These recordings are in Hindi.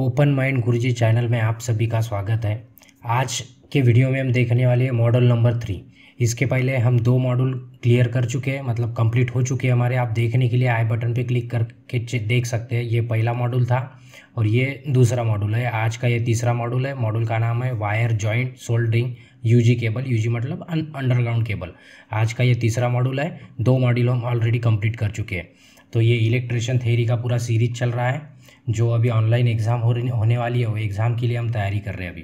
ओपन माइंड गुरुजी चैनल में आप सभी का स्वागत है आज के वीडियो में हम देखने वाले हैं मॉडल नंबर थ्री इसके पहले हम दो मॉडल क्लियर कर चुके हैं मतलब कंप्लीट हो चुके हैं हमारे आप देखने के लिए आई बटन पे क्लिक करके देख सकते हैं ये पहला मॉडल था और ये दूसरा मॉडल है आज का ये तीसरा मॉडल है मॉडल का नाम है wire joint soldering UG cable UG मतलब अंडरग्राउंड केबल आज का ये तीसरा मॉडल है दो मॉडल हम ऑलरेडी कंप्लीट कर चुके हैं तो ये इलेक्ट्रिशियन थेरी का पूरा सीरीज चल रहा है जो अभी ऑनलाइन एग्ज़ाम हो रही होने वाली है वो एग्ज़ाम के लिए हम तैयारी कर रहे हैं अभी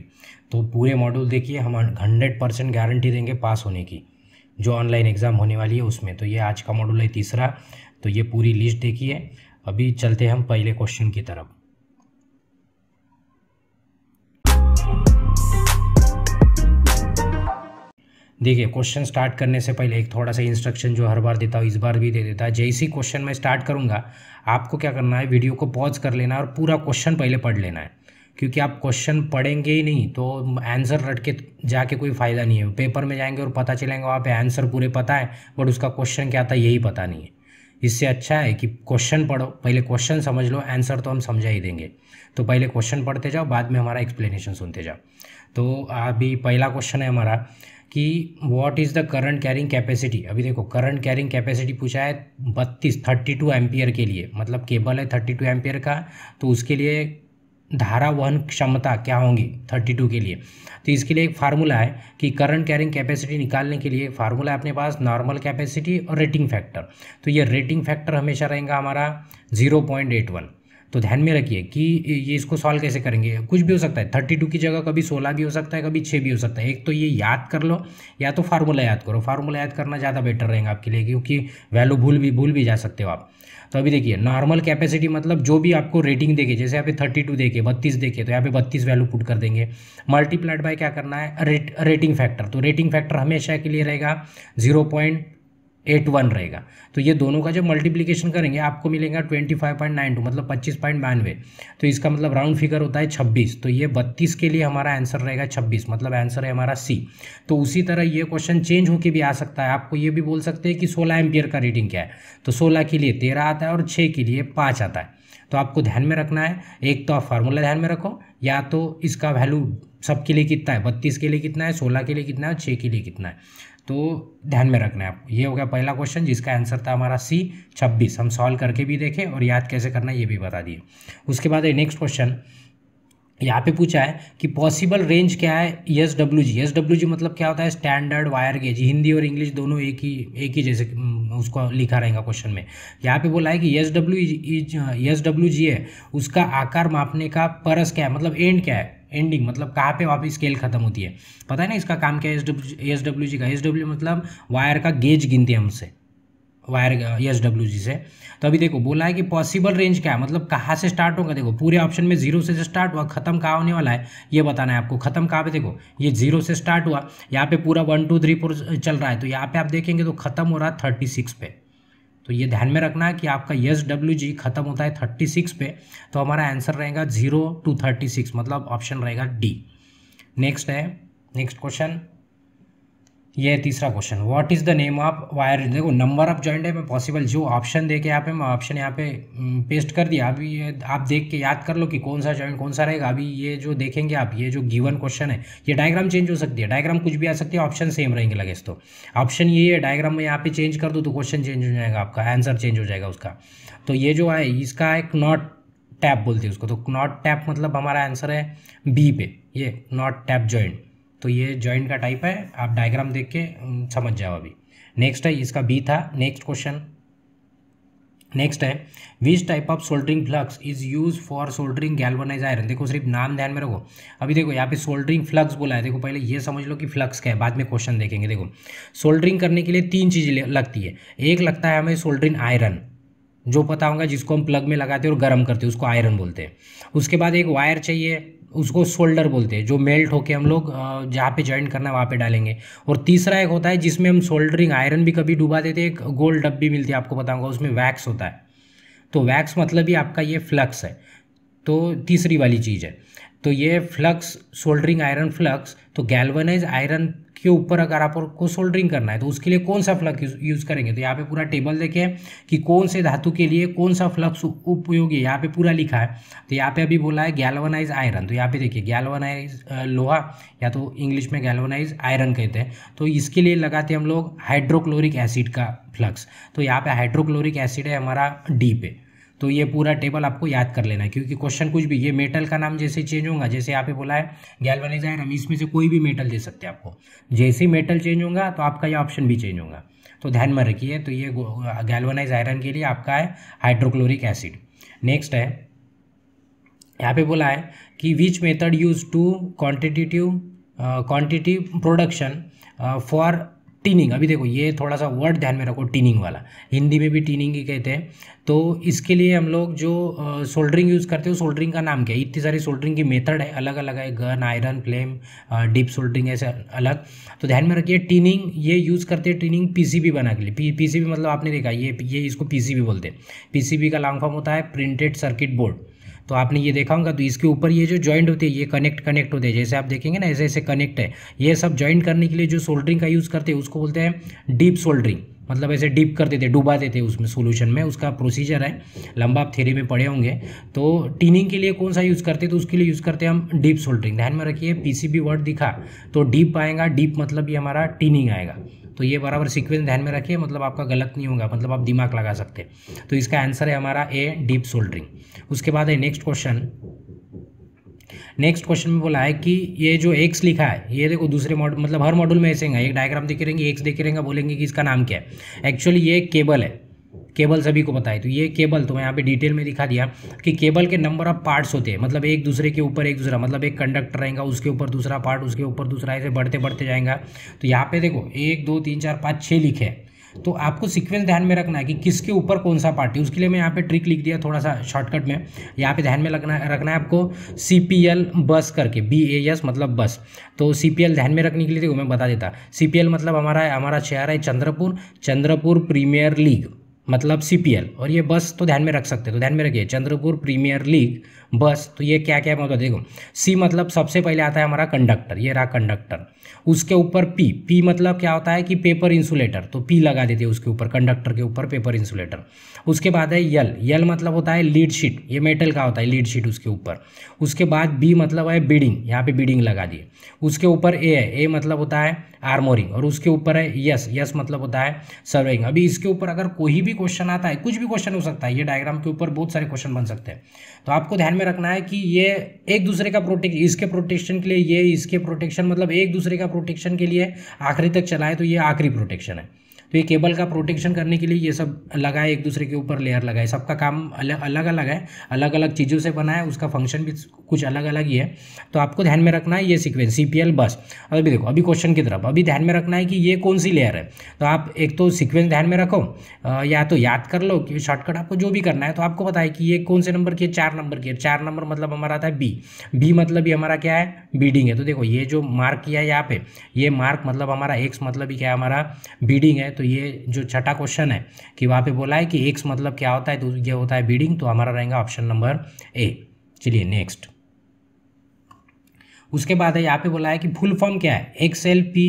तो पूरे मॉड्यूल देखिए हम हंड्रेड परसेंट गारंटी देंगे पास होने की जो ऑनलाइन एग्ज़ाम होने वाली है उसमें तो ये आज का मॉड्यूल है तीसरा तो ये पूरी लिस्ट देखिए अभी चलते हैं हम पहले क्वेश्चन की तरफ देखिए क्वेश्चन स्टार्ट करने से पहले एक थोड़ा सा इंस्ट्रक्शन जो हर बार देता हूँ इस बार भी दे देता है जैसे ही क्वेश्चन मैं स्टार्ट करूँगा आपको क्या करना है वीडियो को पॉज कर लेना है और पूरा क्वेश्चन पहले पढ़ लेना है क्योंकि आप क्वेश्चन पढ़ेंगे ही नहीं तो आंसर रट के जाके कोई फ़ायदा नहीं है पेपर में जाएंगे और पता चलेंगे वहाँ पे आंसर पूरे पता है बट उसका क्वेश्चन क्या था यही पता नहीं है इससे अच्छा है कि क्वेश्चन पढ़ो पहले क्वेश्चन समझ लो आंसर तो हम समझा ही देंगे तो पहले क्वेश्चन पढ़ते जाओ बाद में हमारा एक्सप्लेनेशन सुनते जाओ तो अभी पहला क्वेश्चन है हमारा कि what is the current carrying capacity अभी देखो करंट कैरिंग कैपेसिटी पूछा है बत्तीस थर्टी टू एम्पियर के लिए मतलब केबल है थर्टी टू एम्पियर का तो उसके लिए धारा वहन क्षमता क्या होंगी थर्टी टू के लिए तो इसके लिए एक फार्मूला है कि करंट कैरिंग कैपेसिटी निकालने के लिए फार्मूला है अपने पास नॉर्मल कैपेसिटी और रेटिंग फैक्टर तो ये रेटिंग फैक्टर हमेशा रहेगा हमारा ज़ीरो पॉइंट एट वन तो ध्यान में रखिए कि ये इसको सॉल्व कैसे करेंगे कुछ भी हो सकता है थर्टी टू की जगह कभी सोलह भी हो सकता है कभी छः भी हो सकता है एक तो ये याद कर लो या तो फार्मूला याद करो फार्मूला याद करना ज़्यादा बेटर रहेगा आपके लिए क्योंकि वैल्यू भूल भी भूल भी जा सकते हो आप तो अभी देखिए नॉर्मल कैपेसिटी मतलब जो भी आपको रेटिंग देखे जैसे यहाँ पे थर्टी टू देखे बत्तीस देखे तो यहाँ पे बत्तीस वैल्यू पुट कर देंगे मल्टीप्लाइड बाय क्या करना है रेट रेटिंग फैक्टर तो रेटिंग फैक्टर हमेशा के लिए रहेगा जीरो पॉइंट एट वन रहेगा तो ये दोनों का जब मल्टीप्लीकेशन करेंगे आपको मिलेगा twenty five point nine two मतलब पच्चीस पॉइंट बानवे तो इसका मतलब राउंड फिगर होता है छब्बीस तो ये बत्तीस के लिए हमारा आंसर रहेगा छब्बीस मतलब आंसर है हमारा सी तो उसी तरह ये क्वेश्चन चेंज होकर भी आ सकता है आपको ये भी बोल सकते हैं कि सोलह एम्पियर का रीडिंग क्या है तो सोलह के लिए तेरह आता है और छः के लिए पाँच आता है तो आपको ध्यान में रखना है एक तो आप फार्मूला ध्यान में रखो या तो इसका वैल्यू सबके लिए कितना है बत्तीस के लिए कितना है सोलह के लिए कितना है छः के लिए कितना है तो ध्यान में रखना है आपको ये हो गया पहला क्वेश्चन जिसका आंसर था हमारा सी छब्बीस हम सॉल्व करके भी देखें और याद कैसे करना ये भी बता दिए उसके बाद नेक्स्ट क्वेश्चन यहाँ पे पूछा है कि पॉसिबल रेंज क्या है S W G S W G मतलब क्या होता है स्टैंडर्ड वायर गेज हिंदी और इंग्लिश दोनों एक ही एक ही जैसे उसको लिखा रहेगा क्वेश्चन में यहाँ पे बोला है कि S W S W G है उसका आकार मापने का परस क्या है मतलब एंड क्या है एंडिंग मतलब कहाँ पे वहाँ पे स्केल खत्म होती है पता है ना इसका काम क्या है S W S W G का एस डब्ल्यू मतलब वायर का गेज गिनती है हमसे वायर एस डब्ल्यू जी से तो अभी देखो बोला है कि पॉसिबल रेंज क्या है मतलब कहाँ से स्टार्ट होगा देखो पूरे ऑप्शन में जीरो से स्टार्ट हुआ खत्म कहाँ होने वाला है ये बताना है आपको खत्म कहाँ पे देखो ये जीरो से स्टार्ट हुआ यहाँ पे पूरा वन टू थ्री फोर चल रहा है तो यहाँ पे आप देखेंगे तो खत्म हो रहा है थर्टी सिक्स पे तो ये ध्यान में रखना है कि आपका यस डब्ल्यू जी खत्म होता है थर्टी सिक्स पे तो हमारा आंसर रहेगा जीरो टू थर्टी सिक्स मतलब ऑप्शन रहेगा डी नेक्स्ट है नेक्स्ट क्वेश्चन ये तीसरा question what is the name of wire देखो नंबर ऑफ जॉइंट है मैं पॉसिबल जो ऑप्शन दे के यहाँ पे मैं ऑप्शन यहाँ पे पेस्ट कर दिया अभी ये आप देख के याद कर लो कि कौन सा जॉइंट कौन सा रहेगा अभी ये जो देखेंगे आप ये जो गिवन क्वेश्चन है ये डायग्राम चेंज हो सकती है डायग्राम कुछ भी आ सकती है ऑप्शन सेम रहेंगे लगे तो ऑप्शन ये है डायग्राम में यहाँ पे चेंज कर दो तो क्वेश्चन चेंज हो जाएगा आपका आंसर चेंज हो जाएगा उसका तो ये जो है इसका एक नॉट टैप बोलती है उसको तो नॉट टैप मतलब हमारा आंसर है बी पे ये नॉट टैप जॉइंट तो ये जॉइंट का टाइप है आप डायग्राम देख के समझ जाओ अभी नेक्स्ट है इसका बी था नेक्स्ट क्वेश्चन नेक्स्ट है which type of soldering flux is use for soldering galvanize iron देखो सिर्फ नाम ध्यान में रखो अभी देखो यहाँ पे सोल्डरिंग फ्लक्स बोला है देखो पहले ये समझ लो कि फ्लक्स क्या है बाद में क्वेश्चन देखेंगे देखो सोल्डरिंग करने के लिए तीन चीज़ें लगती है एक लगता है हमें सोल्डरिंग आयरन जो पता होगा जिसको हम प्लग में लगाते हैं और गर्म करते हैं उसको आयरन बोलते हैं उसके बाद एक वायर चाहिए उसको शोल्डर बोलते हैं जो मेल्ट होके हम लोग जहाँ पे जॉइंट करना है वहाँ पे डालेंगे और तीसरा एक होता है जिसमें हम शोल्डरिंग आयरन भी कभी डुबा देते हैं एक गोल भी मिलती है आपको बताऊँगा उसमें वैक्स होता है तो वैक्स मतलब ही आपका ये फ्लक्स है तो तीसरी वाली चीज़ है तो ये फ्लक्स सोल्डरिंग आयरन फ्लक्स तो गैल्वनाइज आयरन के ऊपर अगर आपको सोल्डरिंग करना है तो उसके लिए कौन सा फ्लक्स यूज़ करेंगे तो यहाँ पे पूरा टेबल देखें कि कौन से धातु के लिए कौन सा फ्लक्स उपयोगी है यहाँ पे पूरा लिखा है तो यहाँ पे अभी बोला है गैलवनाइज आयरन तो यहाँ पे देखिए गैलवनाइज लोहा या तो इंग्लिश में गैलवनाइज आयरन कहते हैं तो इसके लिए लगाते हम लोग हाइड्रोक्लोरिक एसिड का फ्लक्स तो यहाँ पर हाइड्रोक्लोरिक एसिड है हमारा डी पे तो ये पूरा टेबल आपको याद कर लेना है क्योंकि क्वेश्चन कुछ भी ये मेटल का नाम जैसे चेंज होगा जैसे यहाँ पे बोला है गैल्वनाइज हम इसमें से कोई भी मेटल दे सकते हैं आपको जैसे ही मेटल चेंज होगा तो आपका ये ऑप्शन भी चेंज होगा तो ध्यान में रखिए तो ये गैलवनाइज आयरन के लिए आपका है हाइड्रोक्लोरिक एसिड नेक्स्ट है यहाँ पे बोला है कि which method use to quantitative quantity production for tinning अभी देखो ये थोड़ा सा वर्ड ध्यान में रखो टीनिंग वाला हिंदी में भी टीनिंग ही कहते हैं तो इसके लिए हम लोग जो सोल्डरिंग यूज़ करते हो सोल्डरिंग का नाम क्या है इतनी सारी सोल्डरिंग की मेथड है अलग अलग है gun iron flame dip soldering ऐसे अलग तो ध्यान में रखिए टीनिंग ये यूज़ करते हैं टीनिंग बी बना के लिए पी बी मतलब आपने देखा ये ये इसको बी बोलते हैं बी का लॉन्ग फॉर्म होता है प्रिंटेड सर्किट बोर्ड तो आपने ये देखा होगा तो इसके ऊपर ये जो जॉइंट होती है ये कनेक्ट कनेक्ट होते हैं जैसे आप देखेंगे ना ऐसे ऐसे कनेक्ट है ये सब जॉइंट करने के लिए जो सोल्डरिंग का यूज़ करते हैं उसको बोलते हैं डीप सोल्डरिंग मतलब ऐसे डीप कर देते डुबा देते उसमें सोल्यूशन में उसका प्रोसीजर है लंबा आप थेरी में पड़े होंगे तो टीनिंग के लिए कौन सा यूज़ करते तो उसके लिए यूज़ करते हैं हम डीप सोल्डरिंग ध्यान में रखिए पीसीबी वर्ड दिखा तो डीप आएगा डीप मतलब ये हमारा टीनिंग आएगा तो ये बराबर सिक्वेंस ध्यान में रखिए मतलब आपका गलत नहीं होगा मतलब आप दिमाग लगा सकते तो इसका आंसर है हमारा ए डीप सोल्डरिंग उसके बाद है नेक्स्ट क्वेश्चन नेक्स्ट क्वेश्चन में बोला है कि ये जो एक्स लिखा है ये देखो दूसरे मॉडल मतलब हर मॉडल में ऐसे हैं एक डायग्राम देखे रहेंगे एक्स देखे रहेंगे बोलेंगे कि इसका नाम क्या है एक्चुअली ये केबल है केबल सभी को बताए तो ये केबल तो मैं यहाँ पे डिटेल में दिखा दिया कि केबल के नंबर ऑफ पार्ट्स होते हैं मतलब एक दूसरे के ऊपर एक दूसरा मतलब एक कंडक्टर रहेगा उसके ऊपर दूसरा पार्ट उसके ऊपर दूसरा ऐसे बढ़ते बढ़ते जाएगा तो यहाँ पे देखो एक दो तीन चार पाँच छः लिखे तो आपको सीक्वेंस ध्यान में रखना है कि किसके ऊपर कौन सा पार्ट है उसके लिए मैं यहाँ पे ट्रिक लिख दिया थोड़ा सा शॉर्टकट में यहाँ पे ध्यान में रखना रखना है आपको सी पी एल बस करके बी ए एस मतलब बस तो सी पी एल ध्यान में रखने के लिए देखो मैं बता देता सी पी एल मतलब हमारा हमारा शहर है चंद्रपुर चंद्रपुर प्रीमियर लीग मतलब सी और ये बस तो ध्यान में रख सकते हो तो ध्यान में रखिए चंद्रपुर प्रीमियर लीग बस तो ये क्या क्या मतलब देखो सी मतलब सबसे पहले आता है हमारा कंडक्टर ये रहा कंडक्टर उसके ऊपर पी पी मतलब क्या होता है कि पेपर इंसुलेटर तो पी लगा देते हैं उसके ऊपर कंडक्टर के ऊपर पेपर इंसुलेटर उसके बाद है यल यल मतलब होता है लीड शीट ये मेटल का होता है लीड शीट उसके ऊपर उसके बाद बी मतलब है बीडिंग यहाँ पे बीडिंग लगा दिए उसके ऊपर ए है ए मतलब होता है आर्मोरिंग और उसके ऊपर है यस यस मतलब होता है सर्विंग अभी इसके ऊपर अगर कोई भी क्वेश्चन आता है कुछ भी क्वेश्चन हो सकता है ये डायग्राम के ऊपर बहुत सारे क्वेश्चन बन सकते हैं तो आपको ध्यान में रखना है कि ये एक दूसरे का प्रोटेक्शन इसके प्रोटेक्शन के लिए ये इसके प्रोटेक्शन मतलब एक दूसरे का प्रोटेक्शन के लिए आखिरी तक चलाए तो ये आखिरी प्रोटेक्शन है तो ये केबल का प्रोटेक्शन करने के लिए ये सब लगाए एक दूसरे के ऊपर लेयर लगाए सबका काम अलग अलग अलग है अलग अलग चीज़ों से बना है उसका फंक्शन भी कुछ अलग अलग ही है तो आपको ध्यान में रखना है ये सिक्वेंस सी पी एल बस अभी देखो अभी क्वेश्चन की तरफ अभी ध्यान में रखना है कि ये कौन सी लेयर है तो आप एक तो सिक्वेंस ध्यान में रखो या तो याद कर लो कि शॉर्टकट आपको जो भी करना है तो आपको पता है कि ये कौन से नंबर की है चार नंबर की है चार नंबर मतलब हमारा आता है बी बी मतलब ये हमारा क्या है बीडिंग है तो देखो ये जो मार्क किया है यहाँ पे ये मार्क मतलब हमारा एक्स मतलब ही क्या है हमारा बीडिंग है तो ये जो छठा क्वेश्चन है कि वहाँ पे बोला है कि एक्स मतलब क्या होता है तो ये होता है बीडिंग तो हमारा रहेगा ऑप्शन नंबर ए चलिए नेक्स्ट उसके बाद है यहाँ पे बोला है कि फुल फॉर्म क्या है एक्स एल पी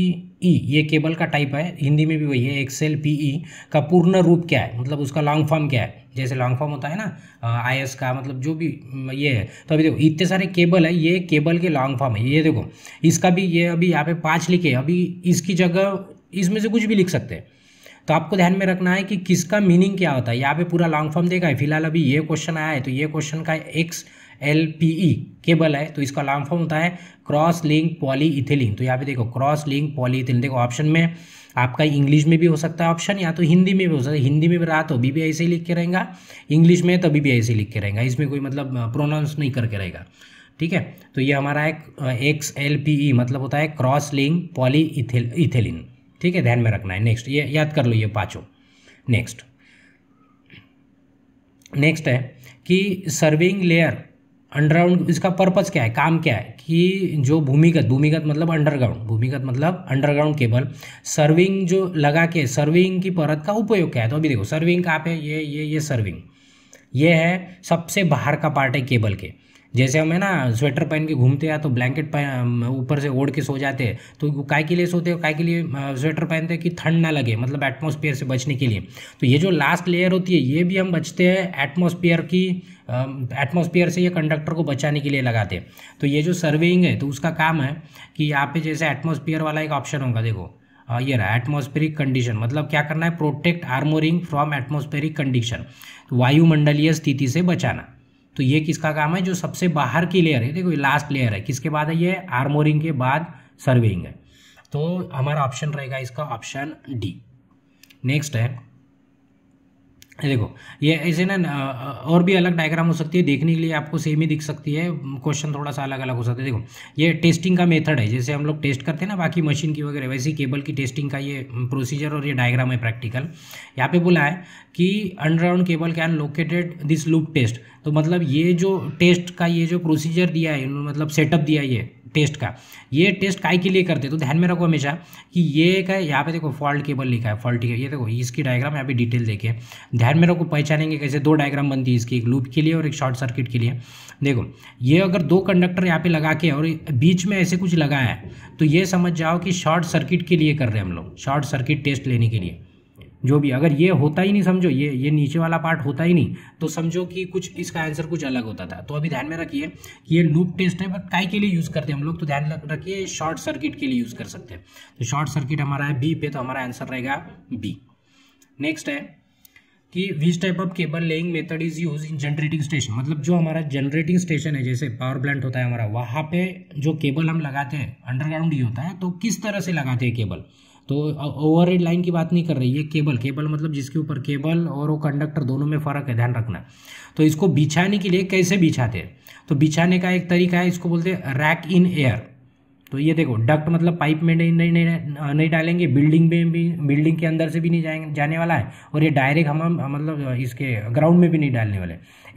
ई ये केबल का टाइप है हिंदी में भी वही है एक्स एल पी ई का पूर्ण रूप क्या है मतलब उसका लॉन्ग फॉर्म क्या है जैसे लॉन्ग फॉर्म होता है ना आई एस का मतलब जो भी ये है तो अभी देखो इतने सारे केबल है ये केबल के लॉन्ग फॉर्म है ये देखो इसका भी ये अभी यहाँ पे पाँच लिखे अभी इसकी जगह इसमें से कुछ भी लिख सकते हैं तो आपको ध्यान में रखना है कि किसका मीनिंग क्या होता है यहाँ पे पूरा लॉन्ग फॉर्म देखा है फिलहाल अभी ये क्वेश्चन आया है तो ये क्वेश्चन का X L P E cable है तो इसका लॉन्ग फॉर्म होता है क्रॉस लिंक पॉली इथिलिंग तो यहाँ पे देखो क्रॉस लिंक पॉली इथिलिंग देखो ऑप्शन में आपका इंग्लिश में भी हो सकता है ऑप्शन या तो हिंदी में भी हो सकता है हिंदी में भी रहा तो अभी भी ऐसे ही लिख के रहेगा इंग्लिश में तो अभी भी ऐसे से लिख के रहेगा इसमें कोई मतलब प्रोनाउंस नहीं करके रहेगा ठीक है तो ये हमारा एक एक्स एल पी ई मतलब होता है क्रॉस लिंक पॉली इथिलीन ठीक है ध्यान में रखना है नेक्स्ट ये याद कर लो ये पाँचों नेक्स्ट नेक्स्ट है कि सर्विंग लेयर अंडरग्राउंड इसका पर्पज़ क्या है काम क्या है कि जो भूमिगत भूमिगत मतलब अंडरग्राउंड भूमिगत मतलब अंडरग्राउंड केबल सर्विंग जो लगा के सर्विंग की परत का उपयोग क्या है तो अभी देखो सर्विंग कहाँ पे ये ये ये सर्विंग ये है सबसे बाहर का पार्ट है केबल के जैसे हम है ना स्वेटर पहन के घूमते हैं तो ब्लैंकेट ऊपर से ओढ़ के सो जाते हैं तो काय के लिए सोते हो काय के लिए स्वेटर पहनते हैं कि ठंड ना लगे मतलब एटमोसफियर से बचने के लिए तो ये जो लास्ट लेयर होती है ये भी हम बचते हैं एटमोसफियर की एटमोसफियर से ये कंडक्टर को बचाने के लिए लगाते हैं तो ये जो सर्वेइंग है तो उसका काम है कि यहाँ पे जैसे एटमोसफियर वाला एक ऑप्शन होगा देखो ये रहा एटमॉस्फेरिक कंडीशन मतलब क्या करना है protect armouring from atmospheric condition वायुमंडलीय स्थिति से बचाना तो ये किसका काम है जो सबसे बाहर की लेयर है देखो ये लास्ट लेयर है किसके बाद है ये आर्मोरिंग के बाद सर्विंग है तो हमारा ऑप्शन रहेगा इसका ऑप्शन डी नेक्स्ट है देखो ये ऐसे ना और भी अलग डायग्राम हो सकती है देखने के लिए आपको सेम ही दिख सकती है क्वेश्चन थोड़ा सा अलग अलग हो सकता है देखो ये टेस्टिंग का मेथड है जैसे हम लोग टेस्ट करते हैं ना बाकी मशीन की वगैरह वैसे केबल की टेस्टिंग का ये प्रोसीजर और ये डायग्राम है प्रैक्टिकल यहाँ पे बोला है कि underground cable can located this loop test तो मतलब ये जो टेस्ट का ये जो प्रोसीजर दिया है मतलब सेटअप दिया है ये टेस्ट का ये टेस्ट काई के लिए करते हैं तो ध्यान में रखो हमेशा कि ये का यहाँ पे देखो फॉल्ट केबल लिखा है फॉल्ट केबल ये देखो इसकी डायग्राम यहाँ पे डिटेल देखिए ध्यान में रखो पहचानेंगे कैसे दो डायग्राम बनती है इसकी एक लूप के लिए और एक शॉर्ट सर्किट के लिए देखो ये अगर दो कंडक्टर यहाँ पे लगा के और बीच में ऐसे कुछ लगाया है तो ये समझ जाओ कि शॉर्ट सर्किट के लिए कर रहे हैं हम लोग शॉर्ट सर्किट टेस्ट लेने के लिए जो भी अगर ये होता ही नहीं समझो ये ये नीचे वाला पार्ट होता ही नहीं तो समझो कि कुछ इसका आंसर कुछ अलग होता था तो अभी ध्यान में रखिए कि ये लूप टेस्ट है बट काय के लिए यूज़ करते हैं हम लोग तो ध्यान रखिए शॉर्ट सर्किट के लिए यूज़ कर सकते हैं तो शॉर्ट सर्किट हमारा है बी पे तो हमारा आंसर रहेगा बी नेक्स्ट है कि which type of cable laying method is use in generating station मतलब जो हमारा जनरेटिंग स्टेशन है जैसे पावर प्लांट होता है हमारा वहाँ पे जो केबल हम लगाते हैं अंडरग्राउंड ही होता है तो किस तरह से लगाते हैं केबल तो ओवर हेड लाइन की बात नहीं कर रही है केबल केबल मतलब जिसके ऊपर केबल और वो कंडक्टर दोनों में फ़र्क है ध्यान रखना तो इसको बिछाने के लिए कैसे बिछाते हैं तो बिछाने का एक तरीका है इसको बोलते हैं रैक इन एयर तो ये देखो डक्ट मतलब पाइप में नहीं नहीं नहीं, नहीं डालेंगे बिल्डिंग में भी बिल्डिंग के अंदर से भी नहीं जाएंगे जाने वाला है और ये डायरेक्ट हम मतलब इसके ग्राउंड में भी नहीं डालने वाले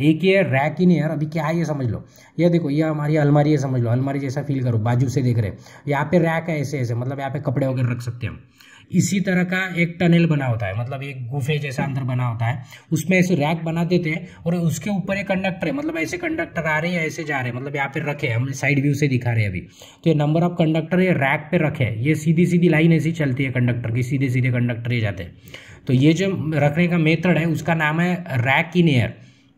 एक ये रैक ही नहीं यार अभी क्या है ये समझ लो ये देखो ये हमारी अलमारी है समझ लो अलमारी जैसा फील करो बाजू से देख रहे यहाँ पे रैक है ऐसे ऐसे मतलब यहाँ पे कपड़े वगैरह रख सकते हैं हम इसी तरह का एक टनल बना होता है मतलब एक गुफे जैसा अंदर बना होता है उसमें ऐसे रैक बना देते हैं और उसके ऊपर एक कंडक्टर है मतलब ऐसे कंडक्टर आ रहे हैं ऐसे जा रहे हैं मतलब यहाँ पे रखे हैं हम साइड व्यू से दिखा रहे हैं अभी तो ये नंबर ऑफ कंडक्टर ये रैक पे रखे हैं ये सीधी सीधी लाइन ऐसी चलती है कंडक्टर की सीधे सीधे कंडक्टर ही जाते हैं तो ये जो रखने का मेथड है उसका नाम है रैक इन एयर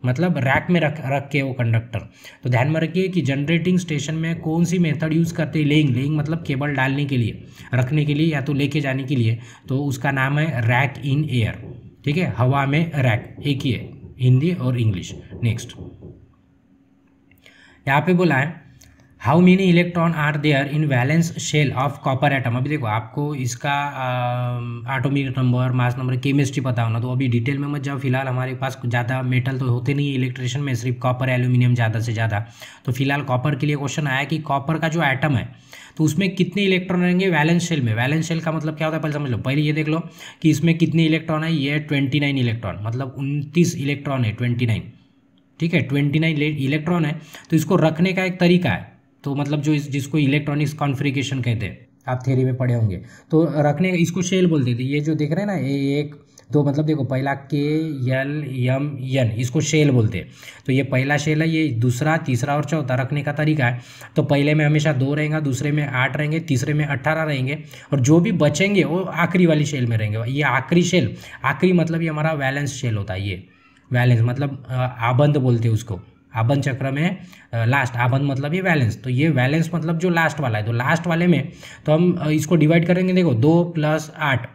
मतलब रैक में रख रख के वो कंडक्टर तो ध्यान में रखिए कि जनरेटिंग स्टेशन में कौन सी मेथड यूज़ करते हैं लेइंग लेइंग मतलब केबल डालने के लिए रखने के लिए या तो लेके जाने के लिए तो उसका नाम है रैक इन एयर ठीक है हवा में रैक एक ही है हिंदी और इंग्लिश नेक्स्ट यहाँ पे बोला है how many electron are there in valence shell of copper atom अभी देखो आपको इसका atomic number mass number chemistry पता होना तो अभी डिटेल में मत जाओ फिलहाल हमारे पास ज़्यादा मेटल तो होते नहीं है इलेक्ट्रिशन में सिर्फ कॉपर एल्यूमिनियम ज़्यादा से ज़्यादा तो फिलहाल कॉपर के लिए क्वेश्चन आया कि कॉपर का जो एटम है तो उसमें कितने इलेक्ट्रॉन रहेंगे वैलेंस शेल में वैलेंस शेल का मतलब क्या होता है पहले समझ लो पहले ये देख लो कि इसमें कितने इलेक्ट्रॉन है ये ट्वेंटी नाइन इलेक्ट्रॉन मतलब उनतीस इलेक्ट्रॉन है ट्वेंटी नाइन ठीक है ट्वेंटी नाइन इलेक्ट्रॉन है तो इसको रखने का एक तरीका है तो मतलब जो इस जिसको इलेक्ट्रॉनिक्स कॉन्फ्रिकेशन कहते हैं आप थेरी में पढ़े होंगे तो रखने इसको शेल बोलते थे ये जो देख रहे हैं ना ये एक दो मतलब देखो पहला के एल यम एन इसको शेल बोलते हैं तो ये पहला शेल है ये दूसरा तीसरा और चौथा रखने का तरीका है तो पहले में हमेशा दो रहेगा दूसरे में आठ रहेंगे तीसरे में अट्ठारह रहेंगे और जो भी बचेंगे वो आखिरी वाली शेल में रहेंगे ये आखिरी शेल आखिरी मतलब ये हमारा बैलेंस शेल होता है ये बैलेंस मतलब आबंद बोलते हैं उसको आबन चक्र में लास्ट आबन मतलब ये वैलेंस तो ये वैलेंस मतलब जो लास्ट वाला है तो लास्ट वाले में तो हम इसको डिवाइड करेंगे देखो दो प्लस आठ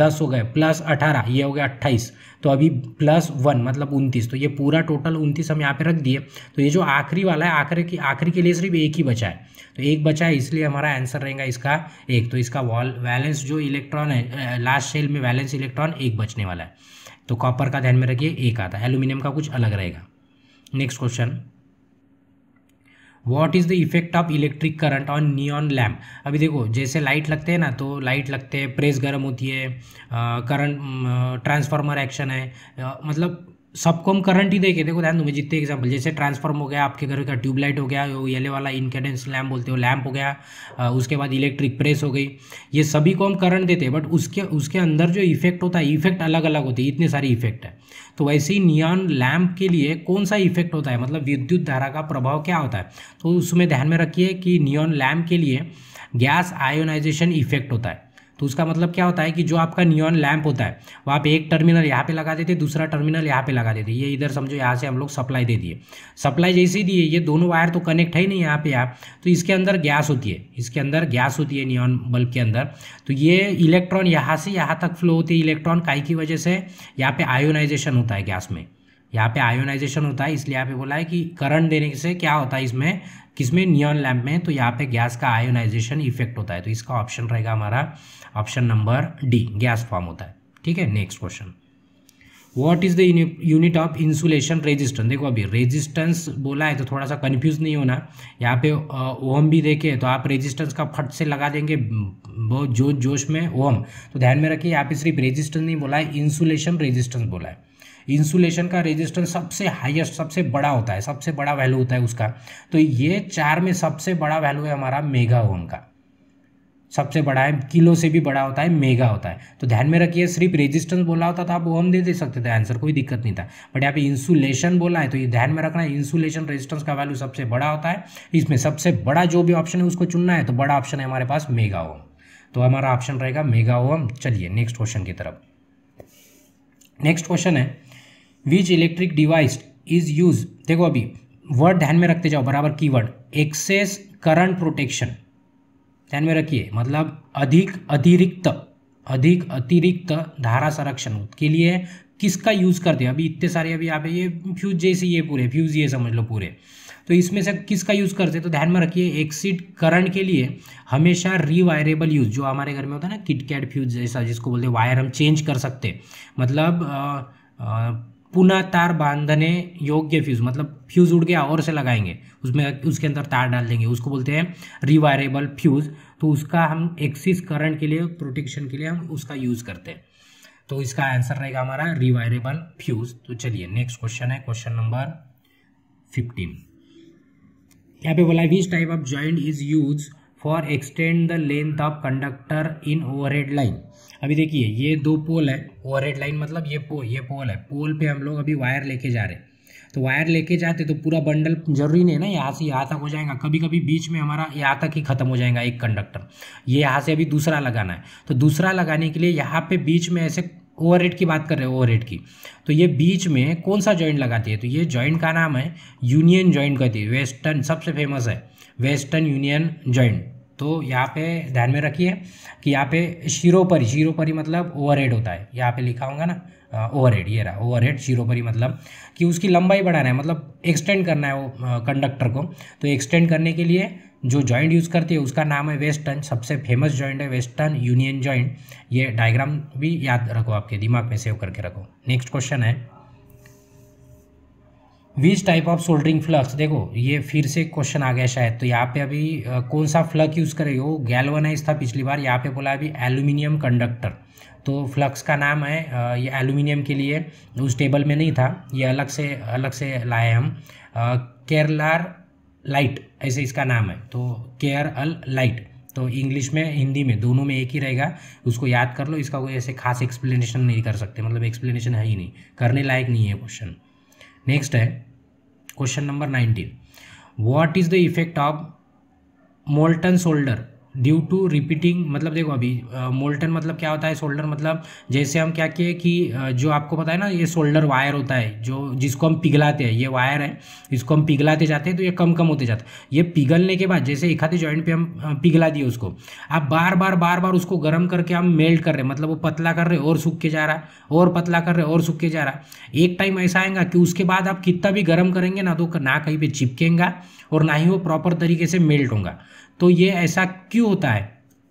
दस हो गए प्लस अठारह ये हो गया अट्ठाईस तो अभी प्लस वन मतलब उनतीस तो ये पूरा टोटल उनतीस हम यहाँ पे रख दिए तो ये जो आखिरी वाला है आखिरी की आखिरी के लिए सिर्फ एक ही बचा है तो एक बचा है इसलिए हमारा आंसर रहेगा इसका एक तो इसका वॉल वैलेंस जो इलेक्ट्रॉन है लास्ट सेल में वैलेंस इलेक्ट्रॉन एक बचने वाला है तो कॉपर का ध्यान में रखिए एक आता है एल्यूमिनियम का कुछ अलग रहेगा next question what is the effect of electric current on neon lamp अभी देखो जैसे लाइट लगते हैं ना तो लाइट लगते हैं प्रेस गर्म होती है करंट ट्रांसफार्मर एक्शन है आ, मतलब सबको हम करंट ही देखे देखो ध्यान तुम्हें जितने एग्जाम्पल जैसे ट्रांसफॉर्म हो गया आपके घर का ट्यूबलाइट हो गया येले वाला इनकेडेंस लैम्प बोलते हो लैम्प हो गया उसके बाद इलेक्ट्रिक प्रेस हो गई ये सभी को हम करंट देते हैं बट उसके उसके अंदर जो इफेक्ट होता है इफेक्ट अलग अलग होते हैं इतने सारे इफेक्ट है तो वैसे ही नियॉन लैम्प के लिए कौन सा इफेक्ट होता है मतलब विद्युत धारा का प्रभाव क्या होता है तो उसमें ध्यान में रखिए कि नियॉन लैम्प के लिए गैस आयोनाइजेशन इफेक्ट होता है तो उसका मतलब क्या होता है कि जो आपका नियॉन लैम्प होता है वो आप एक टर्मिनल यहाँ पे लगा देते दूसरा टर्मिनल यहाँ पे लगा देते ये इधर समझो यहाँ से हम लोग सप्लाई दे दिए सप्लाई जैसे ही दिए ये दोनों वायर तो कनेक्ट है ही नहीं यहाँ पे आप तो इसके अंदर गैस होती है इसके अंदर गैस होती है नियॉन बल्ब के अंदर तो ये इलेक्ट्रॉन यहाँ से यहाँ तक फ्लो होती है इलेक्ट्रॉन काय की वजह से यहाँ पे आयोनाइजेशन होता है गैस में यहाँ पे आयोनाइजेशन होता है इसलिए यहाँ पे बोला है कि करंट देने से क्या होता है इसमें किसमें नियॉन लैम्प में तो यहाँ पे गैस का आयोनाइजेशन इफेक्ट होता है तो इसका ऑप्शन रहेगा हमारा option number D gas form होता है ठीक है next question what is the unit of insulation resistance देखो अभी रेजिस्टेंस बोला है तो थोड़ा सा कन्फ्यूज नहीं होना यहाँ पे ओम भी देखे तो आप रेजिस्टेंस का फट से लगा देंगे बहुत जोश जोश में ओम तो ध्यान में रखिए यहाँ पे सिर्फ रेजिस्टेंस नहीं बोला है इंसुलेशन रेजिस्टेंस बोला है इंसुलेशन का रेजिस्टेंस सबसे हाईएस्ट सबसे बड़ा होता है सबसे बड़ा वैल्यू होता है उसका तो ये चार में सबसे बड़ा वैल्यू है हमारा मेगा ओम का सबसे बड़ा है किलो से भी बड़ा होता है मेगा होता है तो ध्यान में रखिए सिर्फ रेजिस्टेंस बोला होता था आप ओम दे दे सकते थे आंसर कोई दिक्कत नहीं था बट यहाँ पे इंसुलेशन बोला है तो ये ध्यान में रखना है इंसुलेशन रेजिस्टेंस का वैल्यू सबसे बड़ा होता है इसमें सबसे बड़ा जो भी ऑप्शन है उसको चुनना है तो बड़ा ऑप्शन है हमारे पास मेगा ओम तो हमारा ऑप्शन रहेगा मेगा ओम चलिए नेक्स्ट क्वेश्चन की तरफ नेक्स्ट क्वेश्चन है which electric device is use देखो अभी वर्ड ध्यान में रखते जाओ बराबर की वर्ड एक्सेस करंट प्रोटेक्शन ध्यान में रखिए मतलब अधिक अतिरिक्त अधिक अतिरिक्त धारा संरक्षण के लिए किसका यूज़ करते हैं अभी इतने सारे अभी आप ये फ्यूज जैसे ये पूरे फ्यूज ये समझ लो पूरे तो इसमें से किसका यूज़ करते हैं तो ध्यान में रखिए एक्सिट करंट के लिए हमेशा रीवायरेबल यूज़ जो हमारे घर में होता है ना किटकैट फ्यूज जैसा जिसको बोलते हैं वायर हम चेंज कर सकते मतलब आ, आ, पुनः तार बांधने योग्य फ्यूज़ मतलब फ्यूज़ उड़ गया और से लगाएंगे उसमें उसके अंदर तार डाल देंगे उसको बोलते हैं रिवायरेबल फ्यूज़ तो उसका हम एक्सिस करंट के लिए प्रोटेक्शन के लिए हम उसका यूज़ करते हैं तो इसका आंसर रहेगा हमारा रिवायरेबल फ्यूज़ तो चलिए नेक्स्ट क्वेश्चन है क्वेश्चन नंबर फिफ्टीन यहाँ पे बोला which type of joint is use for extend the length of conductor in overhead line अभी देखिए ये दो पोल है हेड लाइन मतलब ये पोल ये पोल है पोल पे हम लोग अभी वायर लेके जा रहे हैं तो वायर लेके जाते तो पूरा बंडल जरूरी नहीं है ना यहाँ से यहाँ तक हो जाएगा कभी कभी बीच में हमारा यहाँ तक ही खत्म हो जाएगा एक कंडक्टर ये यहाँ से अभी दूसरा लगाना है तो दूसरा लगाने के लिए यहाँ पे बीच में ऐसे ओवर की बात कर रहे हैं ओवर की तो ये बीच में कौन सा जॉइंट लगाती है तो ये जॉइंट का नाम है यूनियन जॉइंट कहती है वेस्टर्न सबसे फेमस है वेस्टर्न यूनियन जॉइंट तो यहाँ पे ध्यान में रखिए कि यहाँ पे शिरोपरी शिरोपरी मतलब हेड होता है यहाँ पे लिखा होगा ना ओवर हेड ये रहा ओवर ओवरहेड शिरोपरी मतलब कि उसकी लंबाई बढ़ाना है मतलब एक्सटेंड करना है वो कंडक्टर को तो एक्सटेंड करने के लिए जो जॉइंट यूज़ करती है उसका नाम है वेस्टर्न सबसे फेमस जॉइंट है वेस्टर्न यूनियन जॉइंट ये डायग्राम भी याद रखो आपके दिमाग में सेव करके रखो नेक्स्ट क्वेश्चन है which type of soldering flux देखो ये फिर से क्वेश्चन आ गया शायद तो यहाँ पे अभी आ, कौन सा फ्लक यूज़ करेंगे वो गैलवनाइज था पिछली बार यहाँ पे बोला अभी एल्यूमिनियम कंडक्टर तो फ्लक्स का नाम है आ, ये एल्यूमिनियम के लिए उस टेबल में नहीं था ये अलग से अलग से लाए हम केरलार लाइट ऐसे इसका नाम है तो केयर अल लाइट तो इंग्लिश में हिंदी में दोनों में एक ही रहेगा उसको याद कर लो इसका कोई ऐसे खास एक्सप्लेनेशन नहीं कर सकते मतलब एक्सप्लेनेशन है ही नहीं करने लायक नहीं है क्वेश्चन नेक्स्ट है question number nineteen what is the effect of molten solder due to repeating मतलब देखो अभी मोल्टन मतलब क्या होता है सोल्डर मतलब जैसे हम क्या किए कि जो आपको पता है ना ये सोल्डर वायर होता है जो जिसको हम पिघलाते हैं ये वायर है इसको हम पिघलाते जाते हैं तो ये कम कम होते जाते हैं ये पिघलने के बाद जैसे एक जॉइंट पे हम पिघला दिए उसको आप बार बार बार बार उसको गर्म करके हम मेल्ट कर रहे हैं मतलब वो पतला कर रहे और सूख के जा रहा है और पतला कर रहे और सूख के जा रहा है एक टाइम ऐसा आएगा कि उसके बाद आप कितना भी गर्म करेंगे ना तो ना कहीं पर चिपकेगा और ना ही वो प्रॉपर तरीके से मेल्ट होगा तो ये ऐसा क्यों होता है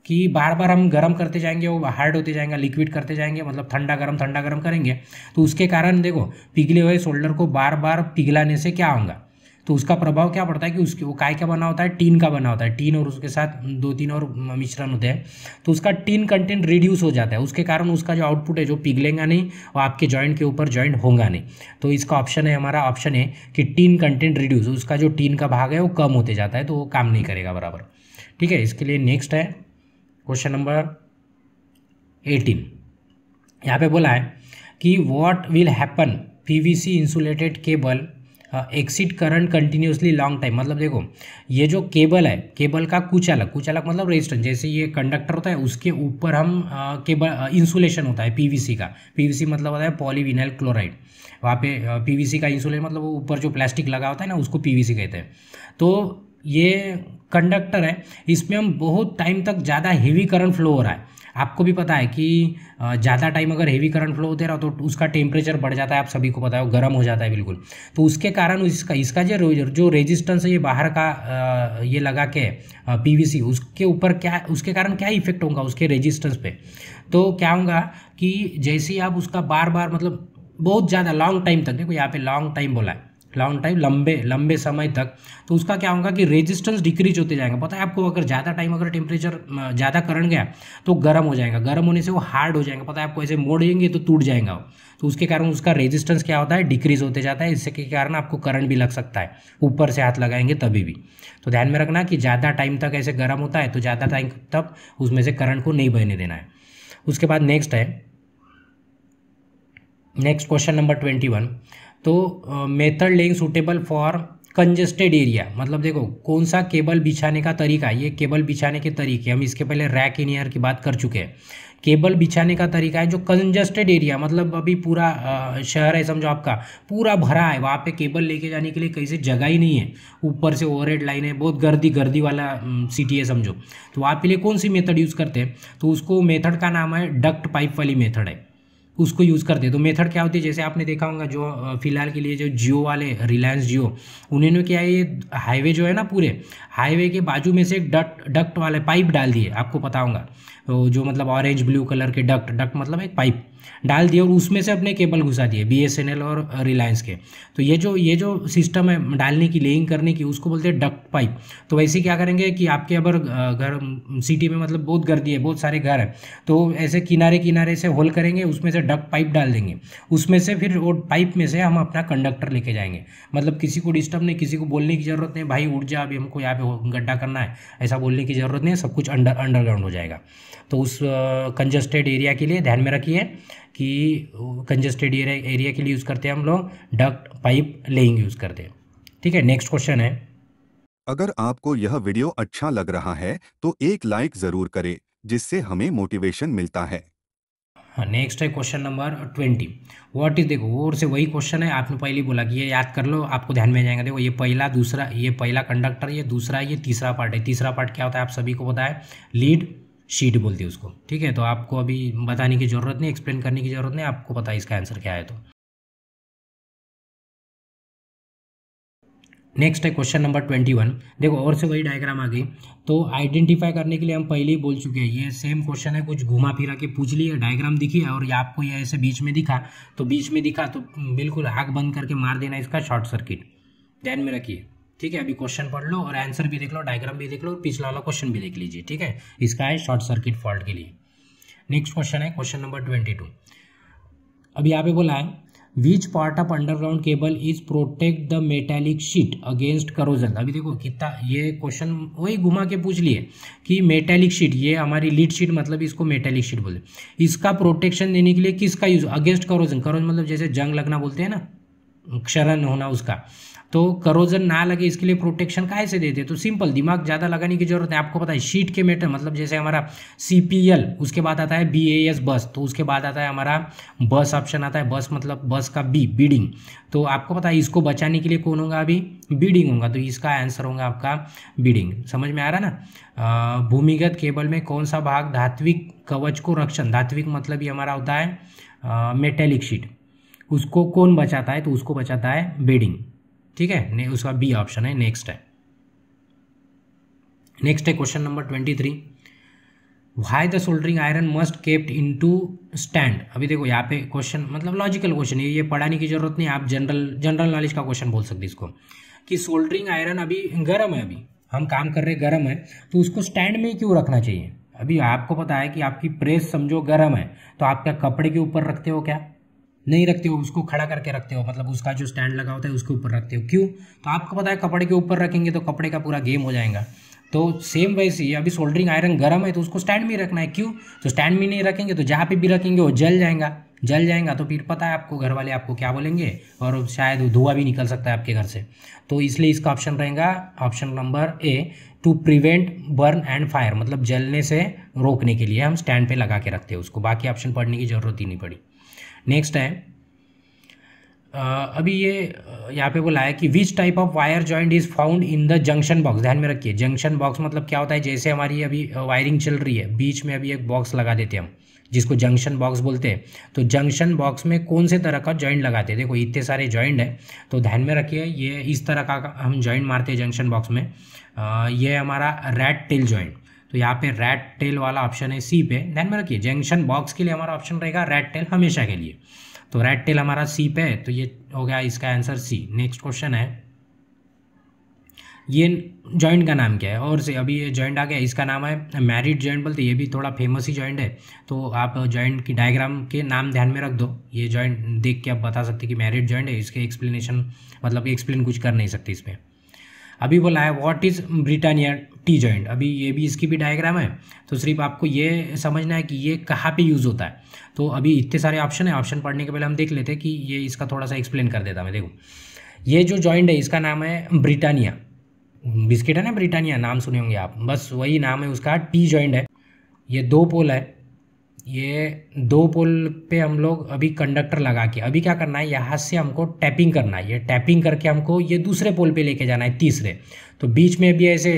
कि बार बार हम गर्म करते जाएंगे वो हार्ड होते जाएंगे लिक्विड करते जाएंगे मतलब ठंडा गर्म ठंडा गर्म करेंगे तो उसके कारण देखो पिघले हुए शोल्डर को बार बार पिघलाने से क्या होगा तो उसका प्रभाव क्या पड़ता है कि उसके वो काय का बना होता है टीन का बना होता है टीन और उसके साथ दो तीन और मिश्रण होते हैं तो उसका टीन कंटेंट रिड्यूस हो जाता है उसके कारण उसका जो आउटपुट है जो पिघलेगा नहीं और आपके जॉइंट के ऊपर जॉइंट होगा नहीं तो इसका ऑप्शन है हमारा ऑप्शन है कि टीन कंटेंट रिड्यूस उसका जो टीन का भाग है वो कम होते जाता है तो वो काम नहीं करेगा बराबर ठीक है इसके लिए नेक्स्ट है क्वेश्चन नंबर एटीन यहाँ पे बोला है कि what will happen PVC insulated cable exit current continuously long time मतलब देखो ये जो केबल है केबल का कुचालक कुचालक मतलब रेजिस्टेंस जैसे ये कंडक्टर होता है उसके ऊपर हम आ, केबल इंसुलेशन होता है पीवीसी का पीवीसी मतलब होता है पॉलीविनाइल क्लोराइड वहाँ पे पीवीसी uh, का इंसुलेशन मतलब ऊपर जो प्लास्टिक लगा होता है ना उसको पीवीसी कहते हैं तो ये कंडक्टर है इसमें हम बहुत टाइम तक ज़्यादा हेवी करंट फ्लो हो रहा है आपको भी पता है कि ज़्यादा टाइम अगर हेवी करंट फ्लो होते रहा तो उसका टेम्परेचर बढ़ जाता है आप सभी को पता है वो गर्म हो जाता है बिल्कुल तो उसके कारण इसका इसका जो जो रेजिस्टेंस है ये बाहर का ये लगा के पीवीसी उसके ऊपर क्या उसके कारण क्या इफेक्ट होगा उसके रेजिस्टेंस पे तो क्या होगा कि जैसे ही आप उसका बार बार मतलब बहुत ज़्यादा लॉन्ग टाइम तक देखो यहाँ पे लॉन्ग टाइम बोला है लॉन्ग टाइम लंबे लंबे समय तक तो उसका क्या होगा कि रेजिस्टेंस डिक्रीज होते जाएगा पता है आपको अगर ज़्यादा टाइम अगर टेम्परेचर ज़्यादा करंट गया तो गर्म हो जाएगा गर्म होने से वो हार्ड हो जाएगा पता है आपको ऐसे मोड़ेंगे तो टूट जाएगा वो तो उसके कारण उसका रेजिस्टेंस क्या होता है डिक्रीज होते जाता है इसके कारण आपको करंट भी लग सकता है ऊपर से हाथ लगाएंगे तभी भी तो ध्यान में रखना कि ज़्यादा टाइम तक ऐसे गर्म होता है तो ज़्यादा टाइम तक उसमें से करंट को नहीं बहने देना है उसके बाद नेक्स्ट है next question number twenty one तो method laying suitable for congested area मतलब देखो कौन सा केबल बिछाने का तरीका ये केबल बिछाने के तरीके हम इसके पहले रैक इन ईयर की बात कर चुके हैं केबल बिछाने का तरीका है जो कंजस्टेड एरिया मतलब अभी पूरा शहर है समझो आपका पूरा भरा है वहाँ पे केबल लेके जाने के लिए कहीं से जगह ही नहीं है ऊपर से हेड लाइन है बहुत गर्दी गर्दी वाला सिटी है समझो तो वहाँ पे लिए कौन सी मेथड यूज़ करते हैं तो उसको मेथड का नाम है डक्ट पाइप वाली मेथड है उसको यूज़ करते हैं तो मेथड क्या होती है जैसे आपने देखा होगा जो फिलहाल के लिए जो जियो वाले रिलायंस जियो उन्होंने क्या है ये हाईवे जो है ना पूरे हाईवे के बाजू में से एक डक्ट डक्ट वाले पाइप डाल दिए आपको पता होगा तो जो मतलब ऑरेंज ब्लू कलर के डक्ट डक्ट मतलब एक पाइप डाल दिए और उसमें से अपने केबल घुसा दिए बी और रिलायंस के तो ये जो ये जो सिस्टम है डालने की लेइंग करने की उसको बोलते हैं डक्ट पाइप तो वैसे क्या करेंगे कि आपके अगर घर सिटी में मतलब बहुत गर्दी है बहुत सारे घर हैं तो ऐसे किनारे किनारे से होल करेंगे उसमें से डक्ट पाइप डाल देंगे उसमें से फिर वो पाइप में से हम अपना कंडक्टर लेके जाएंगे मतलब किसी को डिस्टर्ब नहीं किसी को बोलने की ज़रूरत नहीं भाई उठ जा अभी हमको यहाँ पे गड्ढा करना है ऐसा बोलने की ज़रूरत नहीं है सब कुछ अंडर अंडरग्राउंड हो जाएगा तो उस कंजस्टेड एरिया के लिए ध्यान में रखिए कि कंजेस्टेड एरिया के लिए यूज़ करते हैं हम लोग डक्ट पाइप लेइंग यूज़ करते हैं ठीक है नेक्स्ट क्वेश्चन है अगर आपको यह वीडियो अच्छा लग रहा है तो एक लाइक ज़रूर करें जिससे हमें मोटिवेशन मिलता है नेक्स्ट हाँ, है question number twenty what is देखो और से वही क्वेश्चन है आपने पहले बोला कि ये याद कर लो आपको ध्यान में जाएंगे देखो ये पहला दूसरा ये पहला कंडक्टर ये दूसरा ये तीसरा पार्ट है तीसरा पार्ट क्या होता है आप सभी को पता है लीड शीट बोलती है उसको ठीक है तो आपको अभी बताने की ज़रूरत नहीं एक्सप्लेन करने की ज़रूरत नहीं आपको पता है इसका आंसर क्या है तो नेक्स्ट है क्वेश्चन नंबर ट्वेंटी वन देखो और से वही डायग्राम आ गई तो आइडेंटिफाई करने के लिए हम पहले ही बोल चुके हैं ये सेम क्वेश्चन है कुछ घुमा फिरा के पूछ लिए डायग्राम दिखी और ये आपको ये ऐसे बीच में दिखा तो बीच में दिखा तो बिल्कुल आग बंद करके मार देना इसका शॉर्ट सर्किट ध्यान में रखिए ठीक है अभी क्वेश्चन पढ़ लो और आंसर भी देख लो डायग्राम भी देख लो और पिछला वाला क्वेश्चन भी देख लीजिए ठीक है इसका है शॉर्ट सर्किट फॉल्ट के लिए नेक्स्ट क्वेश्चन है क्वेश्चन नंबर ट्वेंटी टू अब यहाँ पे बोला है which part of underground cable is protect the metallic sheet against corrosion अभी देखो कितना ये क्वेश्चन वही घुमा के पूछ लिए कि मेटेलिक शीट ये हमारी लीड शीट मतलब इसको मेटेलिक शीट बोलते इसका प्रोटेक्शन देने के लिए किसका यूज अगेंस्ट करोजन करोजन मतलब जैसे जंग लगना बोलते हैं ना क्षरण होना उसका तो करोजन ना लगे इसके लिए प्रोटेक्शन कैसे से देते तो सिंपल दिमाग ज़्यादा लगाने की जरूरत है आपको पता है शीट के मेटर मतलब जैसे हमारा सी उसके बाद आता है बी बस तो उसके बाद आता है हमारा बस ऑप्शन आता है बस मतलब बस का बी बीडिंग तो आपको पता है इसको बचाने के लिए कौन होगा अभी बीडिंग होगा तो इसका आंसर होगा आपका बीडिंग समझ में आ रहा ना भूमिगत केबल में कौन सा भाग धात्विक कवच को रक्षण धात्विक मतलब ये हमारा होता है मेटेलिक शीट उसको कौन बचाता है तो उसको बचाता है बेडिंग ठीक है ने उसका बी ऑप्शन है नेक्स्ट है नेक्स्ट है question number twenty three why the soldering iron must kept in to stand अभी देखो यहाँ पे क्वेश्चन मतलब लॉजिकल क्वेश्चन है ये पढ़ाने की जरूरत नहीं आप जनरल जनरल नॉलेज का क्वेश्चन बोल सकते इसको कि सोल्डरिंग आयरन अभी गर्म है अभी हम काम कर रहे गर्म है तो उसको स्टैंड में क्यों रखना चाहिए अभी आपको पता है कि आपकी प्रेस समझो गर्म है तो आप क्या कपड़े के ऊपर रखते हो क्या नहीं रखते हो उसको खड़ा करके रखते हो मतलब उसका जो स्टैंड लगा होता है उसके ऊपर रखते हो क्यों तो आपको पता है कपड़े के ऊपर रखेंगे तो कपड़े का पूरा गेम हो जाएगा तो सेम वैसे ही अभी सोल्डरिंग आयरन गर्म है तो उसको स्टैंड में रखना है क्यों तो स्टैंड में नहीं रखेंगे तो जहाँ पे भी रखेंगे वो जल जाएगा जल जाएगा तो फिर पता है आपको घर वाले आपको क्या बोलेंगे और शायद धुआं भी निकल सकता है आपके घर से तो इसलिए इसका ऑप्शन रहेगा option number A to prevent burn and fire मतलब जलने से रोकने के लिए हम स्टैंड पे लगा के रखते हैं उसको बाकी ऑप्शन पढ़ने की जरूरत ही नहीं पड़ी नेक्स्ट है अभी ये यहाँ पे बोला है कि which type of wire joint is found in the junction box ध्यान में रखिए जंक्शन बॉक्स मतलब क्या होता है जैसे हमारी अभी वायरिंग चल रही है बीच में अभी एक बॉक्स लगा देते हैं हम जिसको जंक्शन बॉक्स बोलते हैं तो जंक्शन बॉक्स में कौन से तरह का जॉइंट लगाते हैं देखो इतने सारे जॉइंट है तो ध्यान में रखिए ये इस तरह का हम जॉइंट मारते हैं जंक्शन बॉक्स में आ, ये हमारा रेड टेल जॉइंट तो यहाँ पे रेड टेल वाला ऑप्शन है सी पे ध्यान में रखिए जंक्शन बॉक्स के लिए हमारा ऑप्शन रहेगा रेड टेल हमेशा के लिए तो रेड टेल हमारा सी पे है तो ये हो गया इसका आंसर सी नेक्स्ट क्वेश्चन है ये जॉइंट का नाम क्या है और से अभी ये जॉइंट आ गया इसका नाम है मैरिड जॉइंट बोलते ये भी थोड़ा फेमस ही जॉइंट है तो आप जॉइंट की डायग्राम के नाम ध्यान में रख दो ये जॉइंट देख के आप बता सकते कि मैरिड जॉइंट है इसके एक्सप्लेनेशन मतलब एक्सप्लेन कुछ कर नहीं सकते इसमें अभी बोला है what is Britannia T joint अभी ये भी इसकी भी डायग्राम है तो सिर्फ आपको ये समझना है कि ये कहाँ पे यूज़ होता है तो अभी इतने सारे ऑप्शन है ऑप्शन पढ़ने के पहले हम देख लेते हैं कि ये इसका थोड़ा सा एक्सप्लेन कर देता मैं देखो ये जो जॉइंट है इसका नाम है ब्रिटानिया बिस्किट है ना ब्रिटानिया नाम सुने होंगे आप बस वही नाम है उसका टी जॉइंट है ये दो पोल है ये दो पोल पे हम लोग अभी कंडक्टर लगा के अभी क्या करना है यहाँ से हमको टैपिंग करना है ये टैपिंग करके हमको ये दूसरे पोल पे लेके जाना है तीसरे तो बीच में अभी ऐसे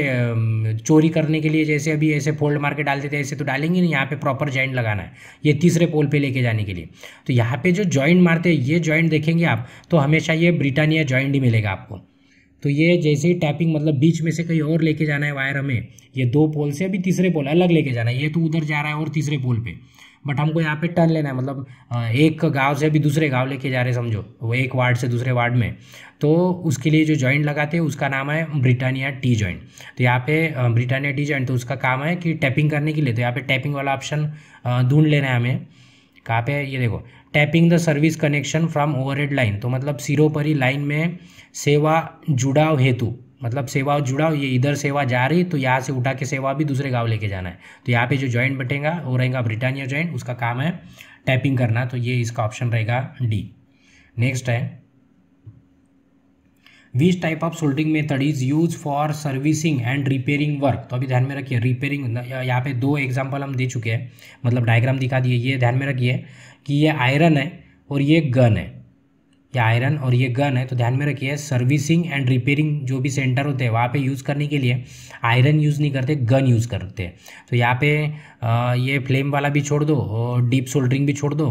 चोरी करने के लिए जैसे अभी ऐसे फोल्ड मार के डाल देते ऐसे तो डालेंगे नहीं यहाँ पे प्रॉपर जॉइंट लगाना है ये तीसरे पोल पे लेके जाने के लिए तो यहाँ पे जो जॉइंट मारते हैं ये जॉइंट देखेंगे आप तो हमेशा ये ब्रिटानिया जॉइंट ही मिलेगा आपको तो ये जैसे ही टैपिंग मतलब बीच में से कहीं और लेके जाना है वायर हमें ये दो पोल से अभी तीसरे पोल अलग लेके जाना है ये तो उधर जा रहा है और तीसरे पोल पे बट हमको यहाँ पे टर्न लेना है मतलब एक गांव से अभी दूसरे गांव लेके जा रहे समझो वो एक वार्ड से दूसरे वार्ड में तो उसके लिए जो जॉइंट लगाते हैं उसका नाम है ब्रिटानिया टी जॉइंट तो यहाँ पे ब्रिटानिया टी जॉइंट तो उसका काम है कि टैपिंग करने के लिए तो यहाँ पे टैपिंग वाला ऑप्शन ढूंढ लेना है हमें कहाँ पे ये देखो tapping the service connection from overhead line तो मतलब सिरों पर ही लाइन में सेवा जुड़ाव हेतु मतलब सेवा जुड़ाव ये इधर सेवा जा रही तो यहाँ से उठा के सेवा भी दूसरे गांव लेके जाना है तो यहाँ पे जो जॉइंट बटेगा वो रहेगा ब्रिटानिया जॉइंट उसका काम है टैपिंग करना तो ये इसका ऑप्शन रहेगा डी नेक्स्ट है which type of soldering method is use for servicing and repairing work तो अभी ध्यान में रखिए रिपेयरिंग यहाँ पे दो एग्जाम्पल हम दे चुके हैं मतलब डायग्राम दिखा दिए ये ध्यान में रखिए कि ये आयरन है और ये गन है ये आयरन और ये गन है तो ध्यान में रखिए सर्विसिंग एंड रिपेयरिंग जो भी सेंटर होते हैं वहाँ पे यूज़ करने के लिए आयरन यूज़ नहीं करते गन यूज़ करते हैं तो यहाँ पे ये फ्लेम वाला भी छोड़ दो और डीप सोल्डरिंग भी छोड़ दो